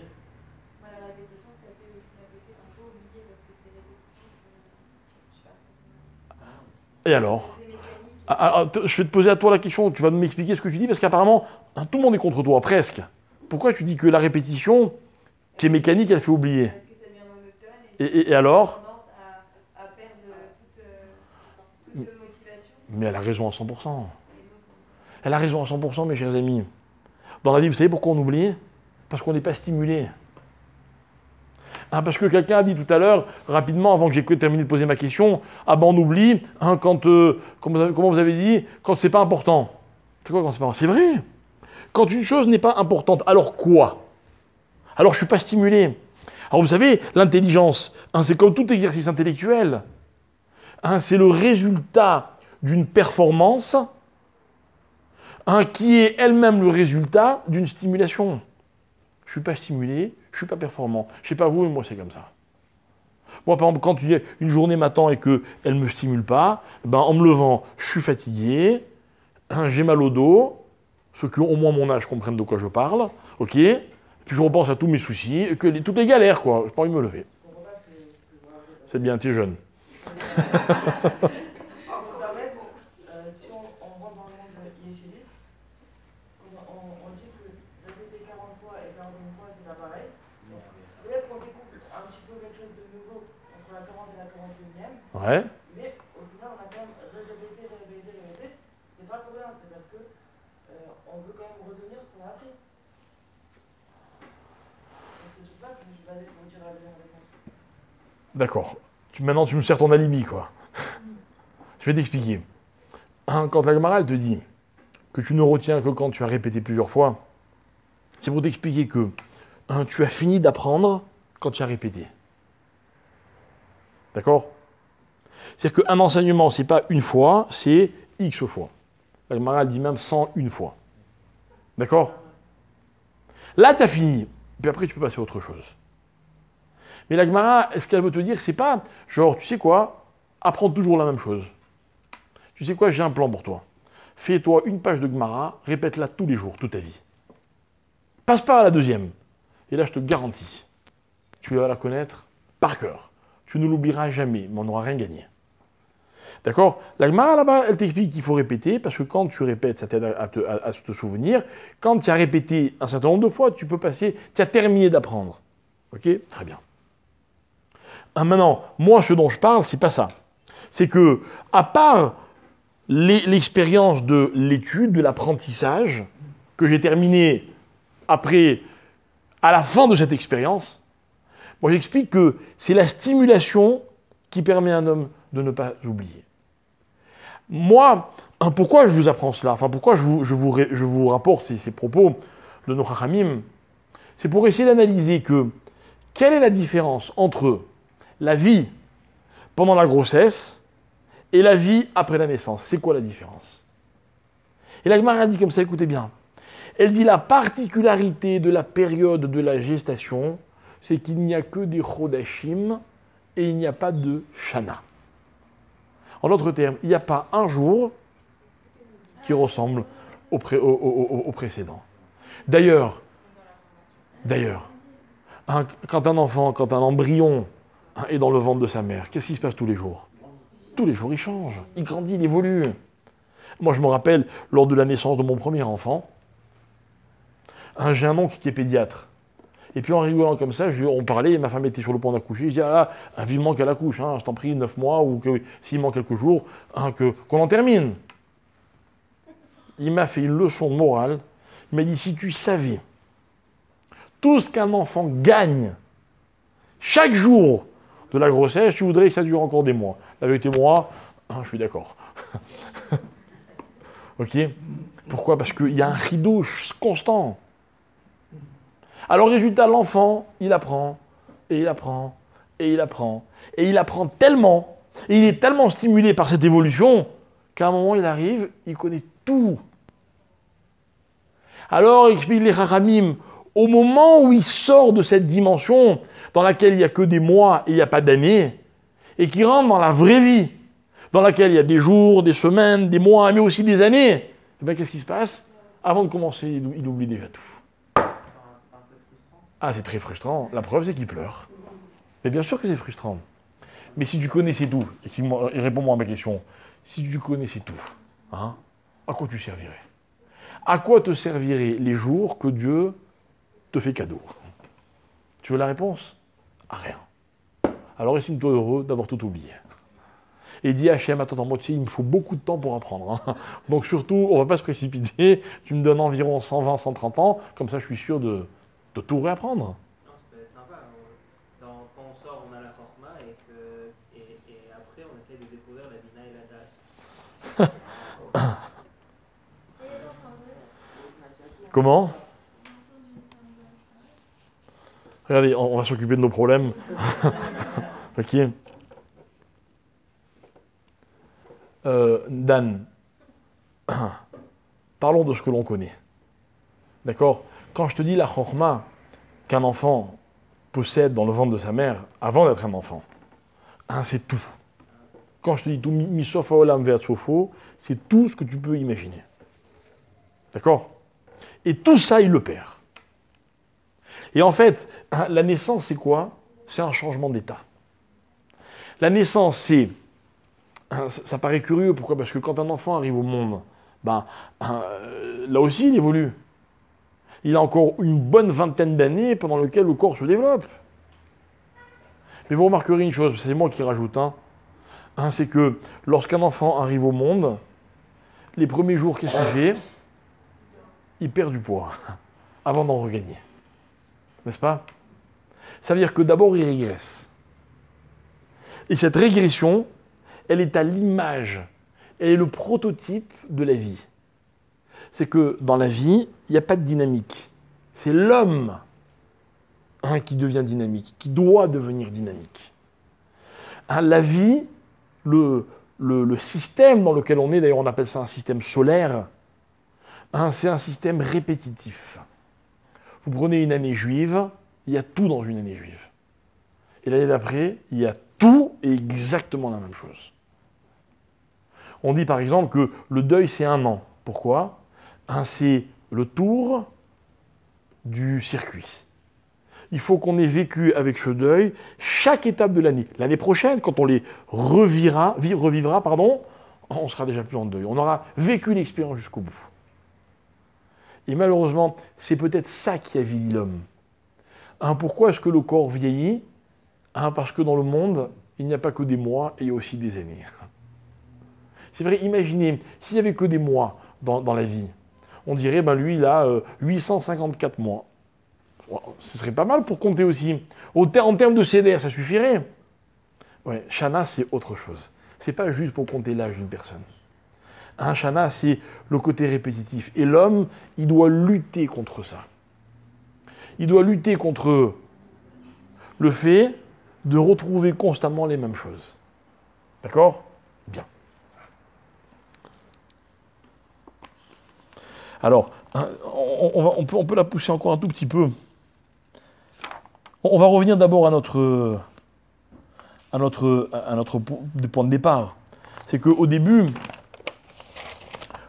Et alors ah, ah, ah, je vais te poser à toi la question, tu vas m'expliquer ce que tu dis, parce qu'apparemment, hein, tout le monde est contre toi, presque. Pourquoi tu dis que la répétition, qui est mécanique, elle fait oublier et, alors Mais elle a raison à 100%. Elle a raison à 100%, mes chers amis. Dans la vie, vous savez pourquoi on oublie Parce qu'on n'est pas stimulé. Hein, parce que quelqu'un a dit tout à l'heure, rapidement, avant que j'ai terminé de poser ma question, ah ben on oublie hein, quand, euh, comment, vous avez dit, quand c'est pas important. C'est quoi quand c'est pas important C'est vrai. Quand une chose n'est pas importante, alors quoi Alors je ne suis pas stimulé. Alors vous savez, l'intelligence, hein, c'est comme tout exercice intellectuel. c'est le résultat d'une performance qui est elle-même le résultat d'une stimulation. Je ne suis pas stimulé, je ne suis pas performant. Je ne sais pas vous, mais moi c'est comme ça. Moi, par exemple, quand une journée m'attend et qu'elle ne me stimule pas, ben, en me levant, je suis fatigué, j'ai mal au dos, ceux qui ont au moins mon âge comprennent de quoi je parle, ok Puis je repense à tous mes soucis, et que toutes les galères, quoi, je pas envie de me lever. C'est bien, tu es jeune. Ouais. Mais au final, on a quand même répété, répété, répété. C'est pas pour rien, c'est parce que euh, on veut quand même retenir ce qu'on a appris. c'est sur ça que je vais suis basé dire la deuxième réponse. D'accord. Maintenant, tu me sers ton alibi, quoi. Hmm. je vais t'expliquer. Hein, quand la camarade te dit que tu ne retiens que quand tu as répété plusieurs fois, c'est pour t'expliquer que hein, tu as fini d'apprendre quand tu as répété. D'accord c'est-à-dire qu'un enseignement, c'est pas une fois, c'est X fois. L'Agmara dit même une fois. D'accord Là, tu as fini. Puis après, tu peux passer à autre chose. Mais l'Agmara, ce qu'elle veut te dire, c'est pas genre, tu sais quoi, apprends toujours la même chose. Tu sais quoi, j'ai un plan pour toi. Fais-toi une page de Gemara, répète-la tous les jours, toute ta vie. Passe pas à la deuxième. Et là, je te garantis, tu vas la connaître par cœur tu ne l'oublieras jamais, mais on n'aura rien gagné. D'accord L'agma, là-bas, elle t'explique qu'il faut répéter, parce que quand tu répètes, ça t'aide à, te, souvenir. Quand tu as répété un certain nombre de fois, tu peux passer, tu as terminé d'apprendre. Ok Très bien. Ah, maintenant, moi, ce dont je parle, c'est pas ça. C'est que, à part l'expérience de l'étude, de l'apprentissage, que j'ai terminé après, à la fin de cette expérience, moi, j'explique que c'est la stimulation qui permet à un homme de ne pas oublier. Moi, hein, pourquoi je vous apprends cela Enfin, pourquoi je vous, je vous, je vous rapporte ces, propos de nos C'est pour essayer d'analyser que quelle est la différence entre la vie pendant la grossesse et la vie après la naissance C'est quoi la différence Et la Gemara dit comme ça, écoutez bien. Elle dit la particularité de la période de la gestation c'est qu'il n'y a que des Chodashim et il n'y a pas de Shana. En d'autres termes, il n'y a pas un jour qui ressemble au, précédent. D'ailleurs, d'ailleurs, quand un enfant, quand un embryon hein, est dans le ventre de sa mère, qu'est-ce qui se passe tous les jours Tous les jours, il change, il grandit, il évolue. Moi, je me rappelle, lors de la naissance de mon premier enfant, j'ai un oncle qui est pédiatre. Et puis en rigolant comme ça, je, on parlait, ma femme était sur le point d'accoucher. Je dis, ah là, un vivement qu'elle accouche, hein, je t'en prie, neuf mois, ou que s'il manque quelques jours, hein, que, qu'on en termine. Il m'a fait une leçon morale. Il m'a dit, si tu savais tout ce qu'un enfant gagne chaque jour de la grossesse, tu voudrais que ça dure encore des mois. La vérité, moi, hein, je suis d'accord. ok Pourquoi Parce qu'il y a un rideau constant. Alors résultat, l'enfant, il apprend, et il apprend, et il apprend, et il apprend tellement, et il est tellement stimulé par cette évolution, qu'à un moment, il arrive, il connaît tout. Alors, explique les Haramim, au moment où il sort de cette dimension dans laquelle il n'y a que des mois et il n'y a pas d'années, et qui rentre dans la vraie vie, dans laquelle il y a des jours, des semaines, des mois, mais aussi des années, et eh ben, qu'est-ce qui se passe Avant de commencer, il oublie déjà tout. Ah, c'est très frustrant. La preuve, c'est qu'il pleure. Mais bien sûr que c'est frustrant. Mais si tu connaissais tout, et, si, euh, réponds-moi à ma question, si tu connaissais tout, hein, à quoi tu servirais À quoi te serviraient les jours que Dieu te fait cadeau Tu veux la réponse À rien. Alors estime-toi heureux d'avoir tout oublié. Et dis à HM, attends, moi, tu il me faut beaucoup de temps pour apprendre. Hein. Donc surtout, on ne va pas se précipiter. Tu me donnes environ 120, 130 ans, comme ça je suis sûr de, tout réapprendre. Non, ça peut être sympa. quand on sort, on a la format et, que, et, après, on essaie de découvrir la Bina et la date. Comment Regardez, on, va s'occuper de nos problèmes. ok. Euh, Dan, parlons de ce que l'on connaît. D'accord quand je te dis la chorma qu'un enfant possède dans le ventre de sa mère avant d'être un enfant, hein, c'est tout. Quand je te dis tout, c'est tout ce que tu peux imaginer. D'accord Et tout ça, il le perd. Et en fait, hein, la naissance, c'est quoi C'est un changement d'état. La naissance, c'est. Hein, ça, paraît curieux, pourquoi Parce que quand un enfant arrive au monde, ben, hein, là aussi, il évolue il a encore une bonne vingtaine d'années pendant lesquelles le corps se développe. Mais vous remarquerez une chose, c'est moi qui rajoute, hein. Hein, c'est que lorsqu'un enfant arrive au monde, les premiers jours, qu'est-ce qu'il fait Il perd du poids avant d'en regagner. N'est-ce pas Ça veut dire que d'abord, il régresse. Et cette régression, elle est à l'image, elle est le prototype de la vie. C'est que dans la vie, il n'y a pas de dynamique. C'est l'homme hein, qui devient dynamique, qui doit devenir dynamique. Hein, la vie, le, système dans lequel on est, d'ailleurs on appelle ça un système solaire, hein, c'est un système répétitif. Vous prenez une année juive, il y a tout dans une année juive. Et l'année d'après, il y a tout et exactement la même chose. On dit par exemple que le deuil c'est un an. Pourquoi C'est le tour du circuit. Il faut qu'on ait vécu avec ce deuil chaque étape de l'année. L'année prochaine, quand on les revivra, revivra pardon, on sera déjà plus en deuil. On aura vécu l'expérience jusqu'au bout. Et malheureusement, c'est peut-être ça qui a avilit l'homme. pourquoi est-ce que le corps vieillit Parce que dans le monde, il n'y a pas que des mois, et il y a aussi des années. C'est vrai, imaginez, s'il n'y avait que des mois dans la vie, on dirait, ben lui, il a 854 euh, mois. Ce serait pas mal pour compter aussi. en termes de CDR, ça suffirait. Ouais, Shana, c'est autre chose. C'est pas juste pour compter l'âge d'une personne. Un hein, Shana, c'est le côté répétitif. Et l'homme, il doit lutter contre ça. Il doit lutter contre le fait de retrouver constamment les mêmes choses. D'accord Alors, hein, on, peut, la pousser encore un tout petit peu. On, va revenir d'abord à notre, à, notre, à notre point de départ. C'est qu'au début,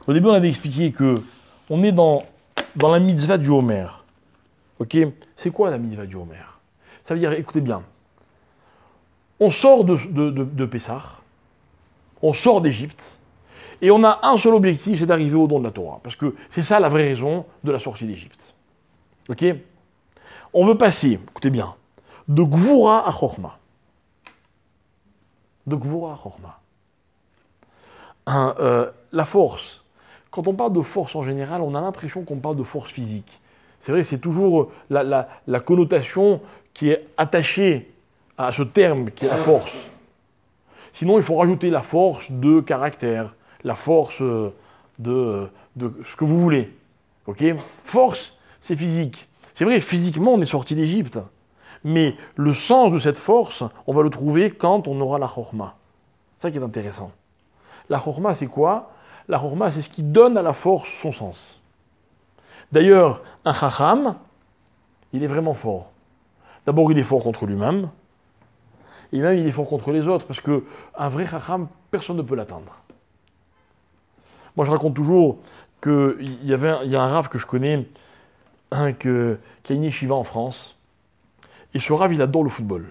au début, on avait expliqué que on est dans, dans la mitzvah du Homer. Ok C'est quoi la mitzvah du Homer Ça veut dire, écoutez bien, on sort de, de, on sort d'Égypte, et on a un seul objectif, c'est d'arriver au don de la Torah. Parce que c'est ça la vraie raison de la sortie d'Égypte. Ok On veut passer, écoutez bien, de Gvoura à Chorma. De Gvoura à Chorma. Euh, la force. Quand on parle de force en général, on a l'impression qu'on parle de force physique. C'est vrai, c'est toujours euh, la, la, connotation qui est attachée à ce terme qui est la ah force. Sinon, il faut rajouter la force de caractère, la force de, ce que vous voulez. Ok Force, c'est physique. C'est vrai, physiquement, on est sorti d'Égypte. Mais le sens de cette force, on va le trouver quand on aura la chorma. C'est ça qui est intéressant. La chorma, c'est quoi La chorma, c'est ce qui donne à la force son sens. D'ailleurs, un chacham, il est vraiment fort. D'abord, il est fort contre lui-même. Et même, il est fort contre les autres, parce qu'un vrai chacham, personne ne peut l'atteindre. Moi, je raconte toujours qu'il y, avait y a un rave que je connais, hein, que, qui a en France. Et ce rave, il adore le football.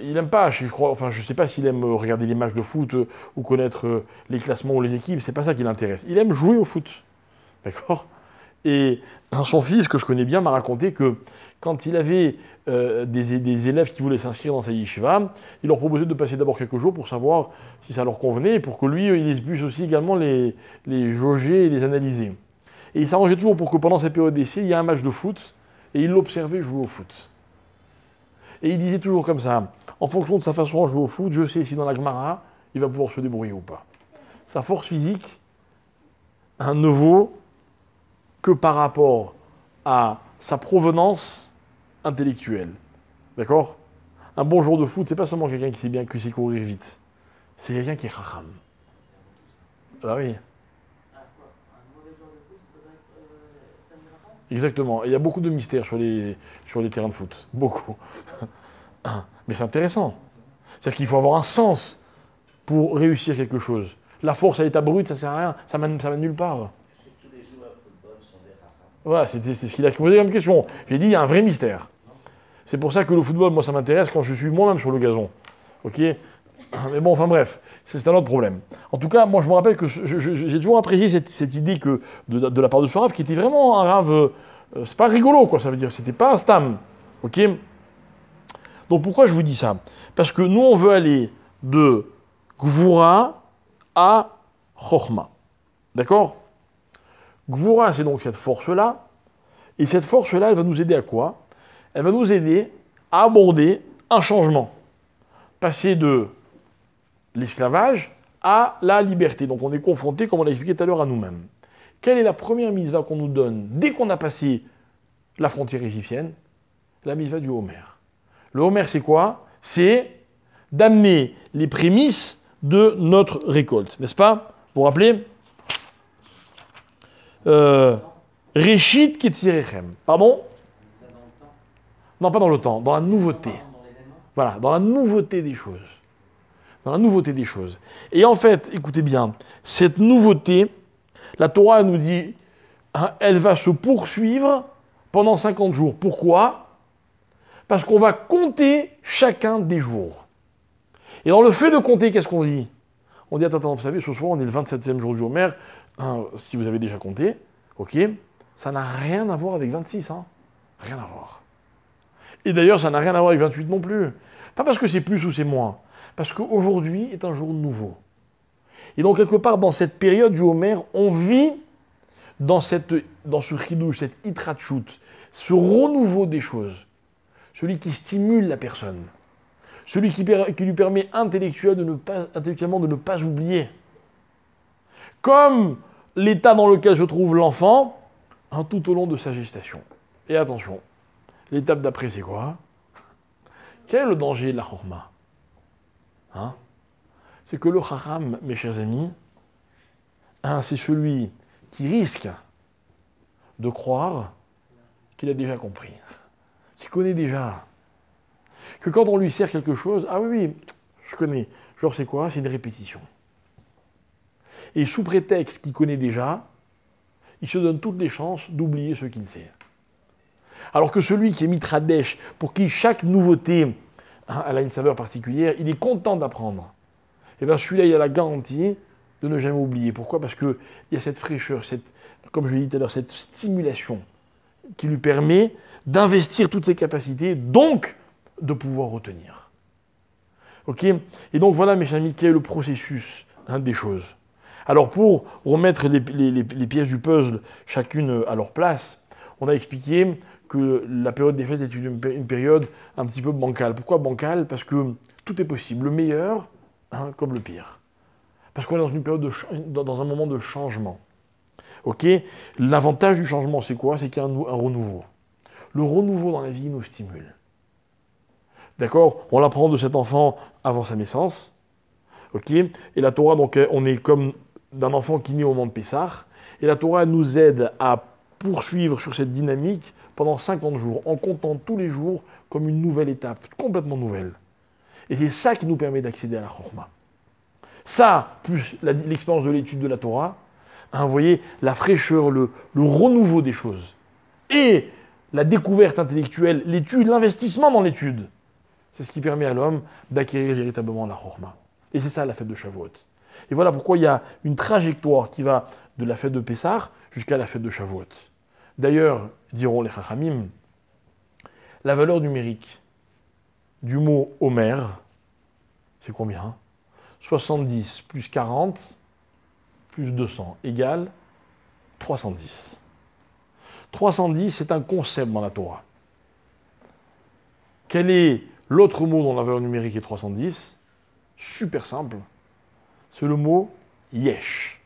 Il n'aime pas, je crois, enfin, je sais pas s'il aime regarder les matchs de foot euh, ou connaître euh, les classements ou les équipes, c'est pas ça qui l'intéresse. Il aime jouer au foot. D'accord et son fils, que je connais bien, m'a raconté que quand il avait euh, des, élèves qui voulaient s'inscrire dans sa yeshiva, il leur proposait de passer d'abord quelques jours pour savoir si ça leur convenait pour que lui, euh, il puisse aussi également les, jauger et les analyser. Et il s'arrangeait toujours pour que pendant cette période d'essai, il y ait un match de foot et il l'observait jouer au foot. Et il disait toujours comme ça, en fonction de sa façon de jouer au foot, je sais si dans la Gemara, il va pouvoir se débrouiller ou pas. Sa force physique, un nouveau que par rapport à sa provenance intellectuelle. D'accord Un bon joueur de foot, c'est pas seulement quelqu'un qui sait bien que c'est courir vite. C'est quelqu'un qui est racham. Ah bah oui. Exactement. il y a beaucoup de mystères sur les, sur les terrains de foot. Beaucoup. Mais c'est intéressant. C'est-à-dire qu'il faut avoir un sens pour réussir quelque chose. La force à l'état brut, ça sert à rien. Ça mène, ça mène nulle part. Voilà, c'était ce qu'il a posé comme question. J'ai dit, il y a un vrai mystère. C'est pour ça que le football, moi, ça m'intéresse quand je suis moi-même sur le gazon. OK mais bon, enfin bref, c'est un autre problème. En tout cas, moi je me rappelle que j'ai toujours apprécié cette, idée que, de, la part de ce qui était vraiment un rave. Euh, c'est pas rigolo, quoi, ça veut dire, c'était pas un stam. Ok Donc pourquoi je vous dis ça Parce que nous on veut aller de Gvoura à Chochma. D'accord Gvura, c'est donc cette force-là. Et cette force-là, elle va nous aider à quoi Elle va nous aider à aborder un changement. Passer de l'esclavage à la liberté. Donc on est confronté, comme on l'a expliqué tout à l'heure, à nous-mêmes. Quelle est la première mise qu'on nous donne dès qu'on a passé la frontière égyptienne La mise du Homer. Le Homer, c'est quoi C'est d'amener les prémices de notre récolte, n'est-ce pas Vous vous rappelez Réchit Pas bon Non, pas dans le temps, dans la nouveauté. Voilà, dans la nouveauté des choses. Dans la nouveauté des choses. Et en fait, écoutez bien, cette nouveauté, la Torah nous dit, hein, elle va se poursuivre pendant 50 jours. Pourquoi Parce qu'on va compter chacun des jours. Et dans le fait de compter, qu'est-ce qu'on dit On dit, attends, vous savez, ce soir, on est le 27e jour du jour si vous avez déjà compté, ok, ça n'a rien à voir avec 26, hein. Rien à voir. Et d'ailleurs, ça n'a rien à voir avec 28 non plus. Pas parce que c'est plus ou c'est moins, parce qu'aujourd'hui est un jour nouveau. Et donc, quelque part, dans cette période du Homer, on vit dans, cette, dans ce ridou, cette itrachut, ce renouveau des choses, celui qui stimule la personne, celui qui, lui permet intellectuellement de ne pas oublier. Comme l'état dans lequel se trouve l'enfant tout au long de sa gestation. Et attention, l'étape d'après, c'est quoi Quel est le danger de la chorma hein C'est que le haram, mes chers amis, hein, c'est celui qui risque de croire qu'il a déjà compris, qu'il connaît déjà. Que quand on lui sert quelque chose, ah oui, oui, je connais. Genre, c'est quoi C'est une répétition. Et sous prétexte qu'il connaît déjà, il se donne toutes les chances d'oublier ce qu'il sait. Alors que celui qui est Mitradèche, pour qui chaque nouveauté hein, a une saveur particulière, il est content d'apprendre. Et eh bien celui-là, il a la garantie de ne jamais oublier. Pourquoi Parce qu'il y a cette fraîcheur, cette, comme je l'ai dit tout à l'heure, cette stimulation qui lui permet d'investir toutes ses capacités, donc de pouvoir retenir. Ok Et donc voilà, mes chers amis, quel est le processus hein, des choses. Alors pour remettre les, pièces du puzzle chacune à leur place, on a expliqué que la période des fêtes est une, période un petit peu bancale. Pourquoi bancale Parce que tout est possible, le meilleur hein, comme le pire. Parce qu'on est dans, une période dans un moment de changement. Ok, L'avantage du changement, c'est quoi C'est qu'il y a un, renouveau. Le renouveau dans la vie nous stimule. D'accord On l'apprend de cet enfant avant sa naissance. Ok, Et la Torah, donc, on est comme d'un enfant qui naît au moment de Pessah. Et la Torah nous aide à poursuivre sur cette dynamique pendant 50 jours, en comptant tous les jours comme une nouvelle étape, complètement nouvelle. Et c'est ça qui nous permet d'accéder à la Chorma. Ça, plus l'expérience de l'étude de la Torah, hein, vous voyez, la fraîcheur, le, le renouveau des choses. Et la découverte intellectuelle, l'étude, l'investissement dans l'étude. C'est ce qui permet à l'homme d'acquérir véritablement la Chorma. Et c'est ça la fête de Shavuot. Et voilà pourquoi il y a une trajectoire qui va de la fête de Pessah jusqu'à la fête de Shavuot. D'ailleurs, diront les Chachamim, la valeur numérique du mot Homer, c'est combien 70 hein plus 40 plus 200 égale 310. 310, c'est un concept dans la Torah. Quel est l'autre mot dont la valeur numérique est 310 Super simple, c'est le mot yesh.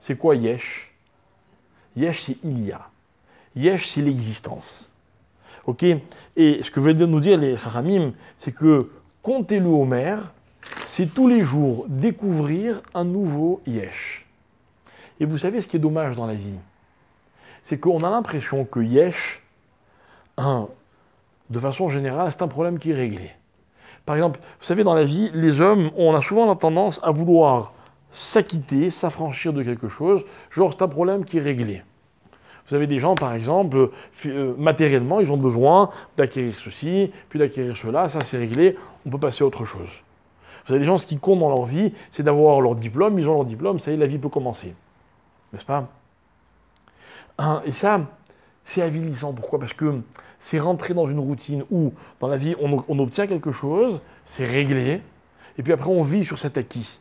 C'est quoi yesh Yesh, c'est il y a. Yesh, c'est l'existence. Ok Et ce que veulent nous dire les Haramim, c'est que comptez le maire, c'est tous les jours découvrir un nouveau yesh. Et vous savez ce qui est dommage dans la vie C'est qu'on a l'impression que yesh, hein, de façon générale, c'est un problème qui est réglé. Par exemple, vous savez, dans la vie, les hommes, on a souvent la tendance à vouloir s'acquitter, s'affranchir de quelque chose, genre c'est un problème qui est réglé. Vous avez des gens, par exemple, euh, matériellement, ils ont besoin d'acquérir ceci, puis d'acquérir cela, ça c'est réglé, on peut passer à autre chose. Vous avez des gens, ce qui compte dans leur vie, c'est d'avoir leur diplôme, ils ont leur diplôme, ça y est, la vie peut commencer. N'est-ce pas hein, Et ça, c'est avilissant. Pourquoi Parce que c'est rentrer dans une routine où, dans la vie, on, obtient quelque chose, c'est réglé, et puis après, on vit sur cet acquis.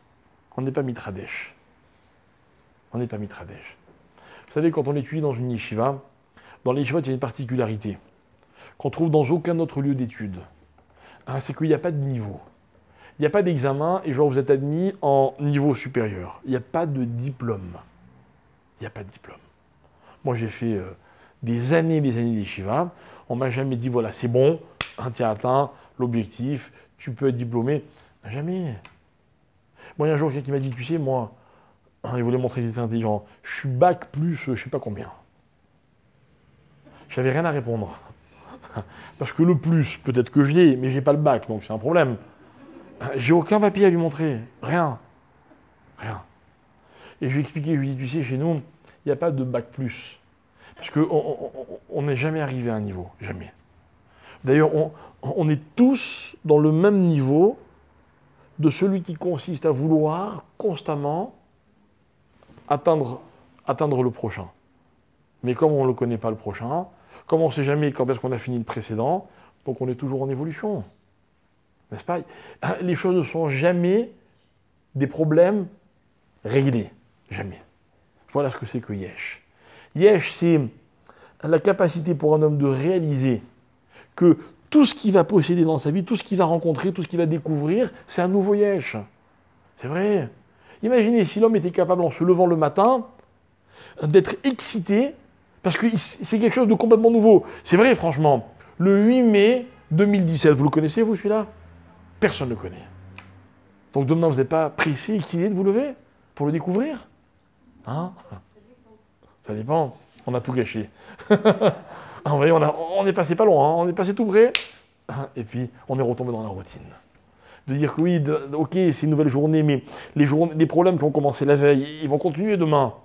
On n'est pas Mitradèche. On n'est pas Mitradèche. Vous savez, quand on étudie dans une yeshiva, dans l'yeshiva, il y a une particularité qu'on trouve dans aucun autre lieu d'étude. Hein, c'est qu'il n'y a pas de niveau. Il n'y a pas d'examen et genre vous êtes admis en niveau supérieur. Il n'y a pas de diplôme. Il n'y a pas de diplôme. Moi j'ai fait euh, des années et des années des on On m'a jamais dit, voilà, c'est bon, hein, tu as atteint l'objectif, tu peux être diplômé. Ben, jamais. Moi, il y a un jour, quelqu'un qui m'a dit, tu sais, moi, hein, il voulait montrer qu'il était intelligent. Je suis bac plus je ne sais pas combien. J'avais rien à répondre. Parce que le plus, peut-être que je l'ai, mais je n'ai pas le bac, donc c'est un problème. J'ai aucun papier à lui montrer. Rien. Rien. Et je lui ai expliqué, je lui ai dit, tu sais, chez nous, il n'y a pas de bac plus. Parce qu'on n'est jamais arrivé à un niveau, jamais. D'ailleurs, on, est tous dans le même niveau de celui qui consiste à vouloir constamment atteindre, atteindre le prochain. Mais comme on ne connaît pas le prochain, comme on ne sait jamais quand est-ce qu'on a fini le précédent, donc on est toujours en évolution. N'est-ce pas Les choses ne sont jamais des problèmes réglés. Jamais. Voilà ce que c'est que Yesh. Yesh, c'est la capacité pour un homme de réaliser que tout ce qu'il va posséder dans sa vie, tout ce qu'il va rencontrer, tout ce qu'il va découvrir, c'est un nouveau Yesh. C'est vrai. Imaginez si l'homme était capable, en se levant le matin, d'être excité, parce que c'est quelque chose de complètement nouveau. C'est vrai, franchement. Le 8 mai 2017, vous le connaissez, vous, celui-là Personne ne le connaît. Donc demain, vous n'êtes pas pressé, excité de vous lever pour le découvrir Hein ça dépend. On a tout gâché. Ah, vous voyez, on, a, est passé pas loin, hein. on est passé tout près, et puis on est retombé dans la routine. De dire que oui, ok, c'est une nouvelle journée, mais les, les problèmes qui ont commencé la veille, ils vont continuer demain.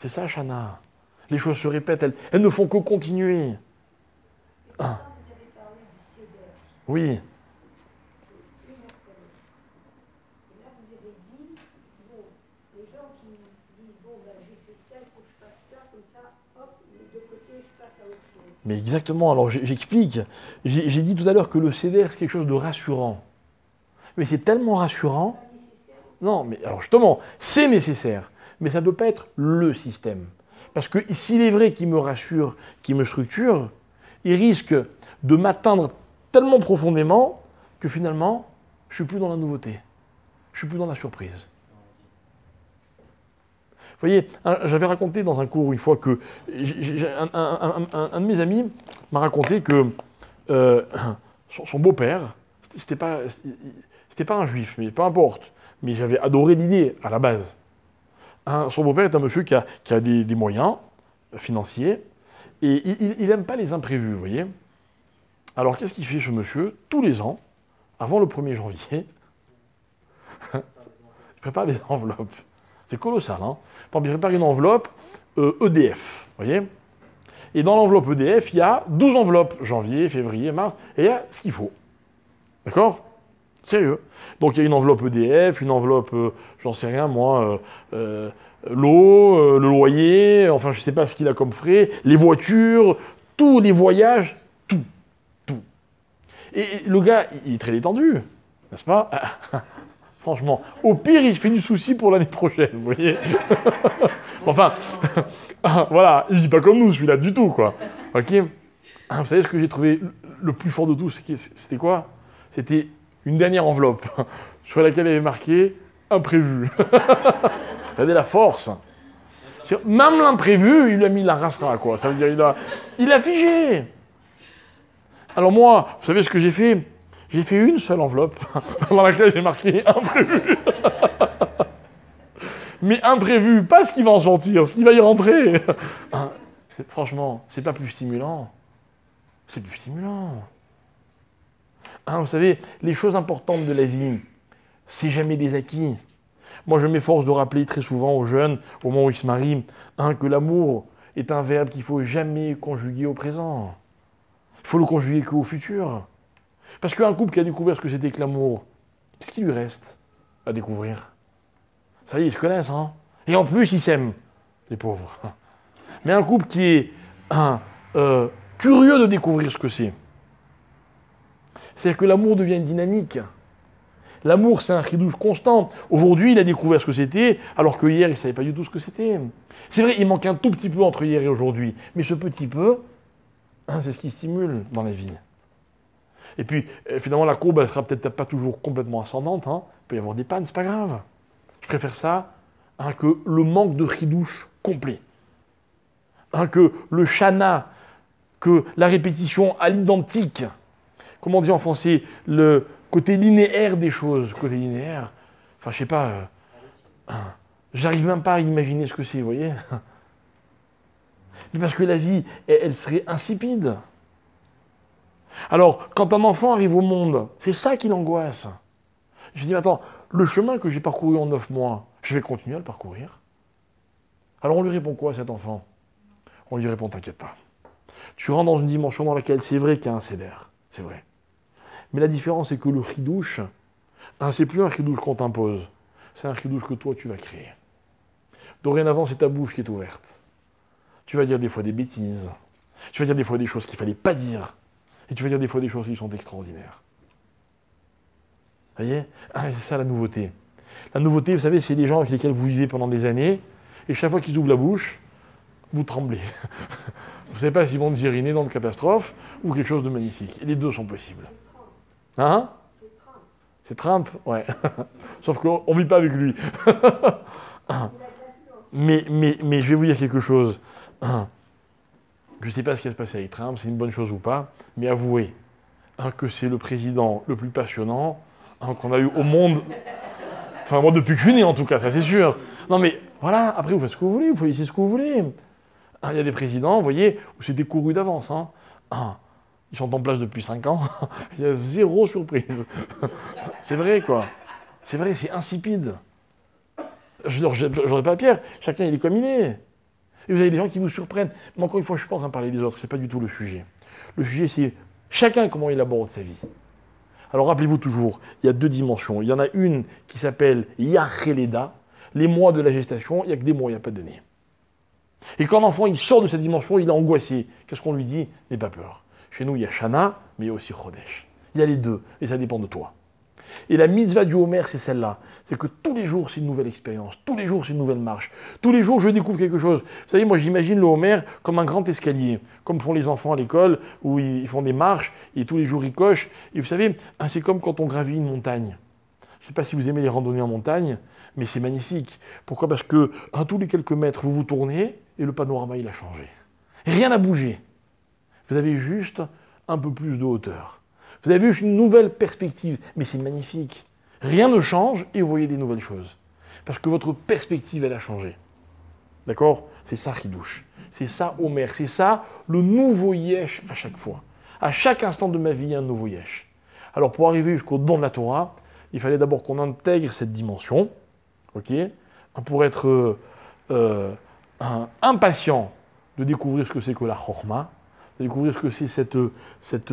C'est ça, Chana. Les choses se répètent, elles, elles ne font que continuer. Ah. Oui. Mais exactement, alors j'explique. J'ai dit tout à l'heure que le CDR, c'est quelque chose de rassurant. Mais c'est tellement rassurant. Non, mais alors justement, c'est nécessaire. Mais ça ne peut pas être le système. Parce que s'il est vrai qu'il me rassure, qu'il me structure, il risque de m'atteindre tellement profondément que finalement, je ne suis plus dans la nouveauté. Je ne suis plus dans la surprise. Vous voyez, j'avais raconté dans un cours une fois que un, de mes amis m'a raconté que euh, son, beau-père, c'était pas, pas un juif, mais peu importe. Mais j'avais adoré l'idée à la base. Hein, son beau-père est un monsieur qui a, des, moyens financiers et il n'aime pas les imprévus, vous voyez. Alors qu'est-ce qu'il fait ce monsieur Tous les ans, avant le 1er janvier, il prépare les enveloppes. C'est colossal. Hein Par exemple, prépare une enveloppe EDF, euh, e EDF, voyez Et dans l'enveloppe EDF, il y a 12 enveloppes, janvier, février, mars, et il y a ce qu'il faut. D'accord Sérieux. Donc il y a une enveloppe EDF, une enveloppe, euh, j'en sais rien moi, euh, l'eau, le loyer, enfin je ne sais pas ce qu'il a comme frais, les voitures, tous les voyages, tout, tout. Et, et le gars, il est très détendu, n'est-ce pas Franchement, au pire, il fait du souci pour l'année prochaine, vous voyez. enfin, voilà, il dit pas comme nous, celui-là, du tout, quoi. Ok ah, Vous savez ce que j'ai trouvé le plus fort de tout C'était quoi C'était une dernière enveloppe sur laquelle il avait marqué imprévu. Regardez la force. Même l'imprévu, il a mis la à quoi. Ça veut dire, il a, il a figé. Alors moi, vous savez ce que j'ai fait j'ai fait une seule enveloppe dans laquelle j'ai marqué imprévu. Mais imprévu, pas ce qui va en sortir, ce qui va y rentrer. Franchement, ah, Franchement, c'est pas plus stimulant. C'est plus stimulant. Ah, vous savez, les choses importantes de la vie, c'est jamais des acquis. Moi, je m'efforce de rappeler très souvent aux jeunes, au moment où ils se marient, hein, que l'amour est un verbe qu'il faut jamais conjuguer au présent. Il faut le conjuguer qu'au futur. Parce qu'un couple qui a découvert ce que c'était que l'amour, qu'est-ce qui lui reste à découvrir Ça y est, ils se connaissent, hein Et en plus, ils s'aiment, les pauvres. Mais un couple qui est hein, euh, curieux de découvrir ce que c'est, c'est-à-dire que l'amour devient une dynamique. L'amour, c'est un ridouche constant. Aujourd'hui, il a découvert ce que c'était, alors que hier, il ne savait pas du tout ce que c'était. C'est vrai, il manque un tout petit peu entre hier et aujourd'hui. Mais ce petit peu, hein, c'est ce qui stimule dans la vie. Et puis, euh, finalement, la courbe, elle sera peut-être pas toujours complètement ascendante. Hein. Il peut y avoir des pannes, c'est pas grave. Je préfère ça hein, que le manque de ridouche complet. Hein, que le chana, que la répétition à l'identique. Comment dire en français Le côté linéaire des choses. Côté linéaire. Enfin, je sais pas. Euh, j'arrive même pas à imaginer ce que c'est, vous voyez Mais parce que la vie, elle serait insipide. Alors, quand un enfant arrive au monde, c'est ça qui l'angoisse. Je dis, attends, le chemin que j'ai parcouru en neuf mois, je vais continuer à le parcourir. Alors on lui répond quoi cet enfant On lui répond, t'inquiète pas. Tu rentres dans une dimension dans laquelle c'est vrai qu'il y a un CDR, c'est vrai. Mais la différence, c'est que le ridouche, hein, c'est plus un ridouche qu'on t'impose, c'est un ridouche que toi, tu vas créer. Dorénavant, c'est ta bouche qui est ouverte. Tu vas dire des fois des bêtises, tu vas dire des fois des choses qu'il ne fallait pas dire, et tu vas dire des fois des choses qui sont extraordinaires. Vous voyez ah, C'est ça la nouveauté. La nouveauté, vous savez, c'est les gens avec lesquels vous vivez pendant des années, et chaque fois qu'ils ouvrent la bouche, vous tremblez. vous ne savez pas s'ils vont dire dans une catastrophe ou quelque chose de magnifique. Et les deux sont possibles. Hein C'est Trump, ouais. Sauf qu'on ne vit pas avec lui. mais, mais, mais je vais vous dire quelque chose. Je ne sais pas ce qui va se passer avec Trump, c'est une bonne chose ou pas, mais avouez hein, que c'est le président le plus passionnant hein, qu'on a eu au monde. Enfin, moi, depuis que je en tout cas, ça c'est sûr. Non, mais voilà, après, vous faites ce que vous voulez, vous choisissez ce que vous voulez. Hein, il y a des présidents, vous voyez, où c'est découru d'avance. ils sont en place depuis 5 ans, il y a zéro surprise. c'est vrai, quoi. C'est vrai, c'est insipide. Je n'aurais pas Pierre, chacun il est comme et vous avez des gens qui vous surprennent. Mais encore une fois, je pense à parler des autres, ce n'est pas du tout le sujet. Le sujet, c'est chacun comment il aborde sa vie. Alors rappelez-vous toujours, il y a deux dimensions. Il y en a une qui s'appelle Yacheleda, les mois de la gestation, il n'y a que des mois, il n'y a pas d'années. Et quand l'enfant il sort de cette dimension, il est angoissé. Qu'est-ce qu'on lui dit N'aie pas peur. Chez nous, il y a Shana, mais il y a aussi Chodesh. Il y a les deux, et ça dépend de toi. Et la mitzvah du Homer, c'est celle-là. C'est que tous les jours, c'est une nouvelle expérience. Tous les jours, c'est une nouvelle marche. Tous les jours, je découvre quelque chose. Vous savez, moi, j'imagine le Homer comme un grand escalier, comme font les enfants à l'école, où ils font des marches, et tous les jours, ils cochent. Et vous savez, hein, c'est comme quand on gravit une montagne. Je ne sais pas si vous aimez les randonnées en montagne, mais c'est magnifique. Pourquoi Parce que à tous les quelques mètres, vous vous tournez et le panorama, il a changé. Rien n'a bougé. Vous avez juste un peu plus de hauteur. Vous avez vu une nouvelle perspective, mais c'est magnifique. Rien ne change et vous voyez des nouvelles choses. Parce que votre perspective, elle a changé. D'accord C'est ça douche C'est ça Homer. C'est ça le nouveau Yesh à chaque fois. À chaque instant de ma vie, il y a un nouveau Yesh. Alors pour arriver jusqu'au don de la Torah, il fallait d'abord qu'on intègre cette dimension. OK hein, Pour être euh, euh, impatient de découvrir ce que c'est que la Chorma, de découvrir ce que c'est cette, cette,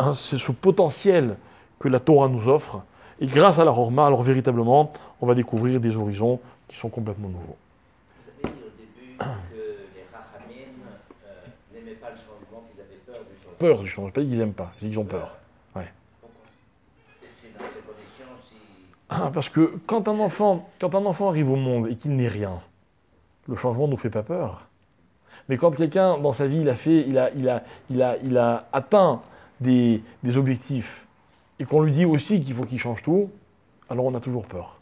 Hein, c'est ce potentiel que la Torah nous offre. Et grâce à la Rorma, alors véritablement, on va découvrir des horizons qui sont complètement nouveaux. Vous avez dit au début que les euh, n'aimaient pas le changement, qu'ils avaient peur du changement. Peur du changement, pas qu'ils n'aiment pas, ils ont peur. Ouais. Ah, parce que quand un, enfant, quand un enfant arrive au monde et qu'il n'est rien, le changement ne nous fait pas peur. Mais quand quelqu'un dans sa vie il a fait, il a, il a, il a, il a atteint des, objectifs et qu'on lui dit aussi qu'il faut qu'il change tout, alors on a toujours peur.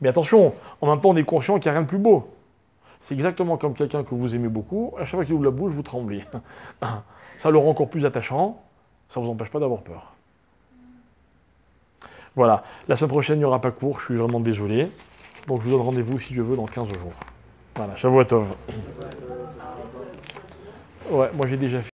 Mais attention, en même temps, on est conscient qu'il n'y a rien de plus beau. C'est exactement comme quelqu'un que vous aimez beaucoup, à chaque fois qu'il ouvre la bouche, vous tremblez. Ça le rend encore plus attachant, ça ne vous empêche pas d'avoir peur. Voilà, la semaine prochaine, il n'y aura pas cours, je suis vraiment désolé. Donc je vous donne rendez-vous, si Dieu veut, dans 15 jours. Voilà, Shavuotov. Ouais, moi j'ai déjà fait.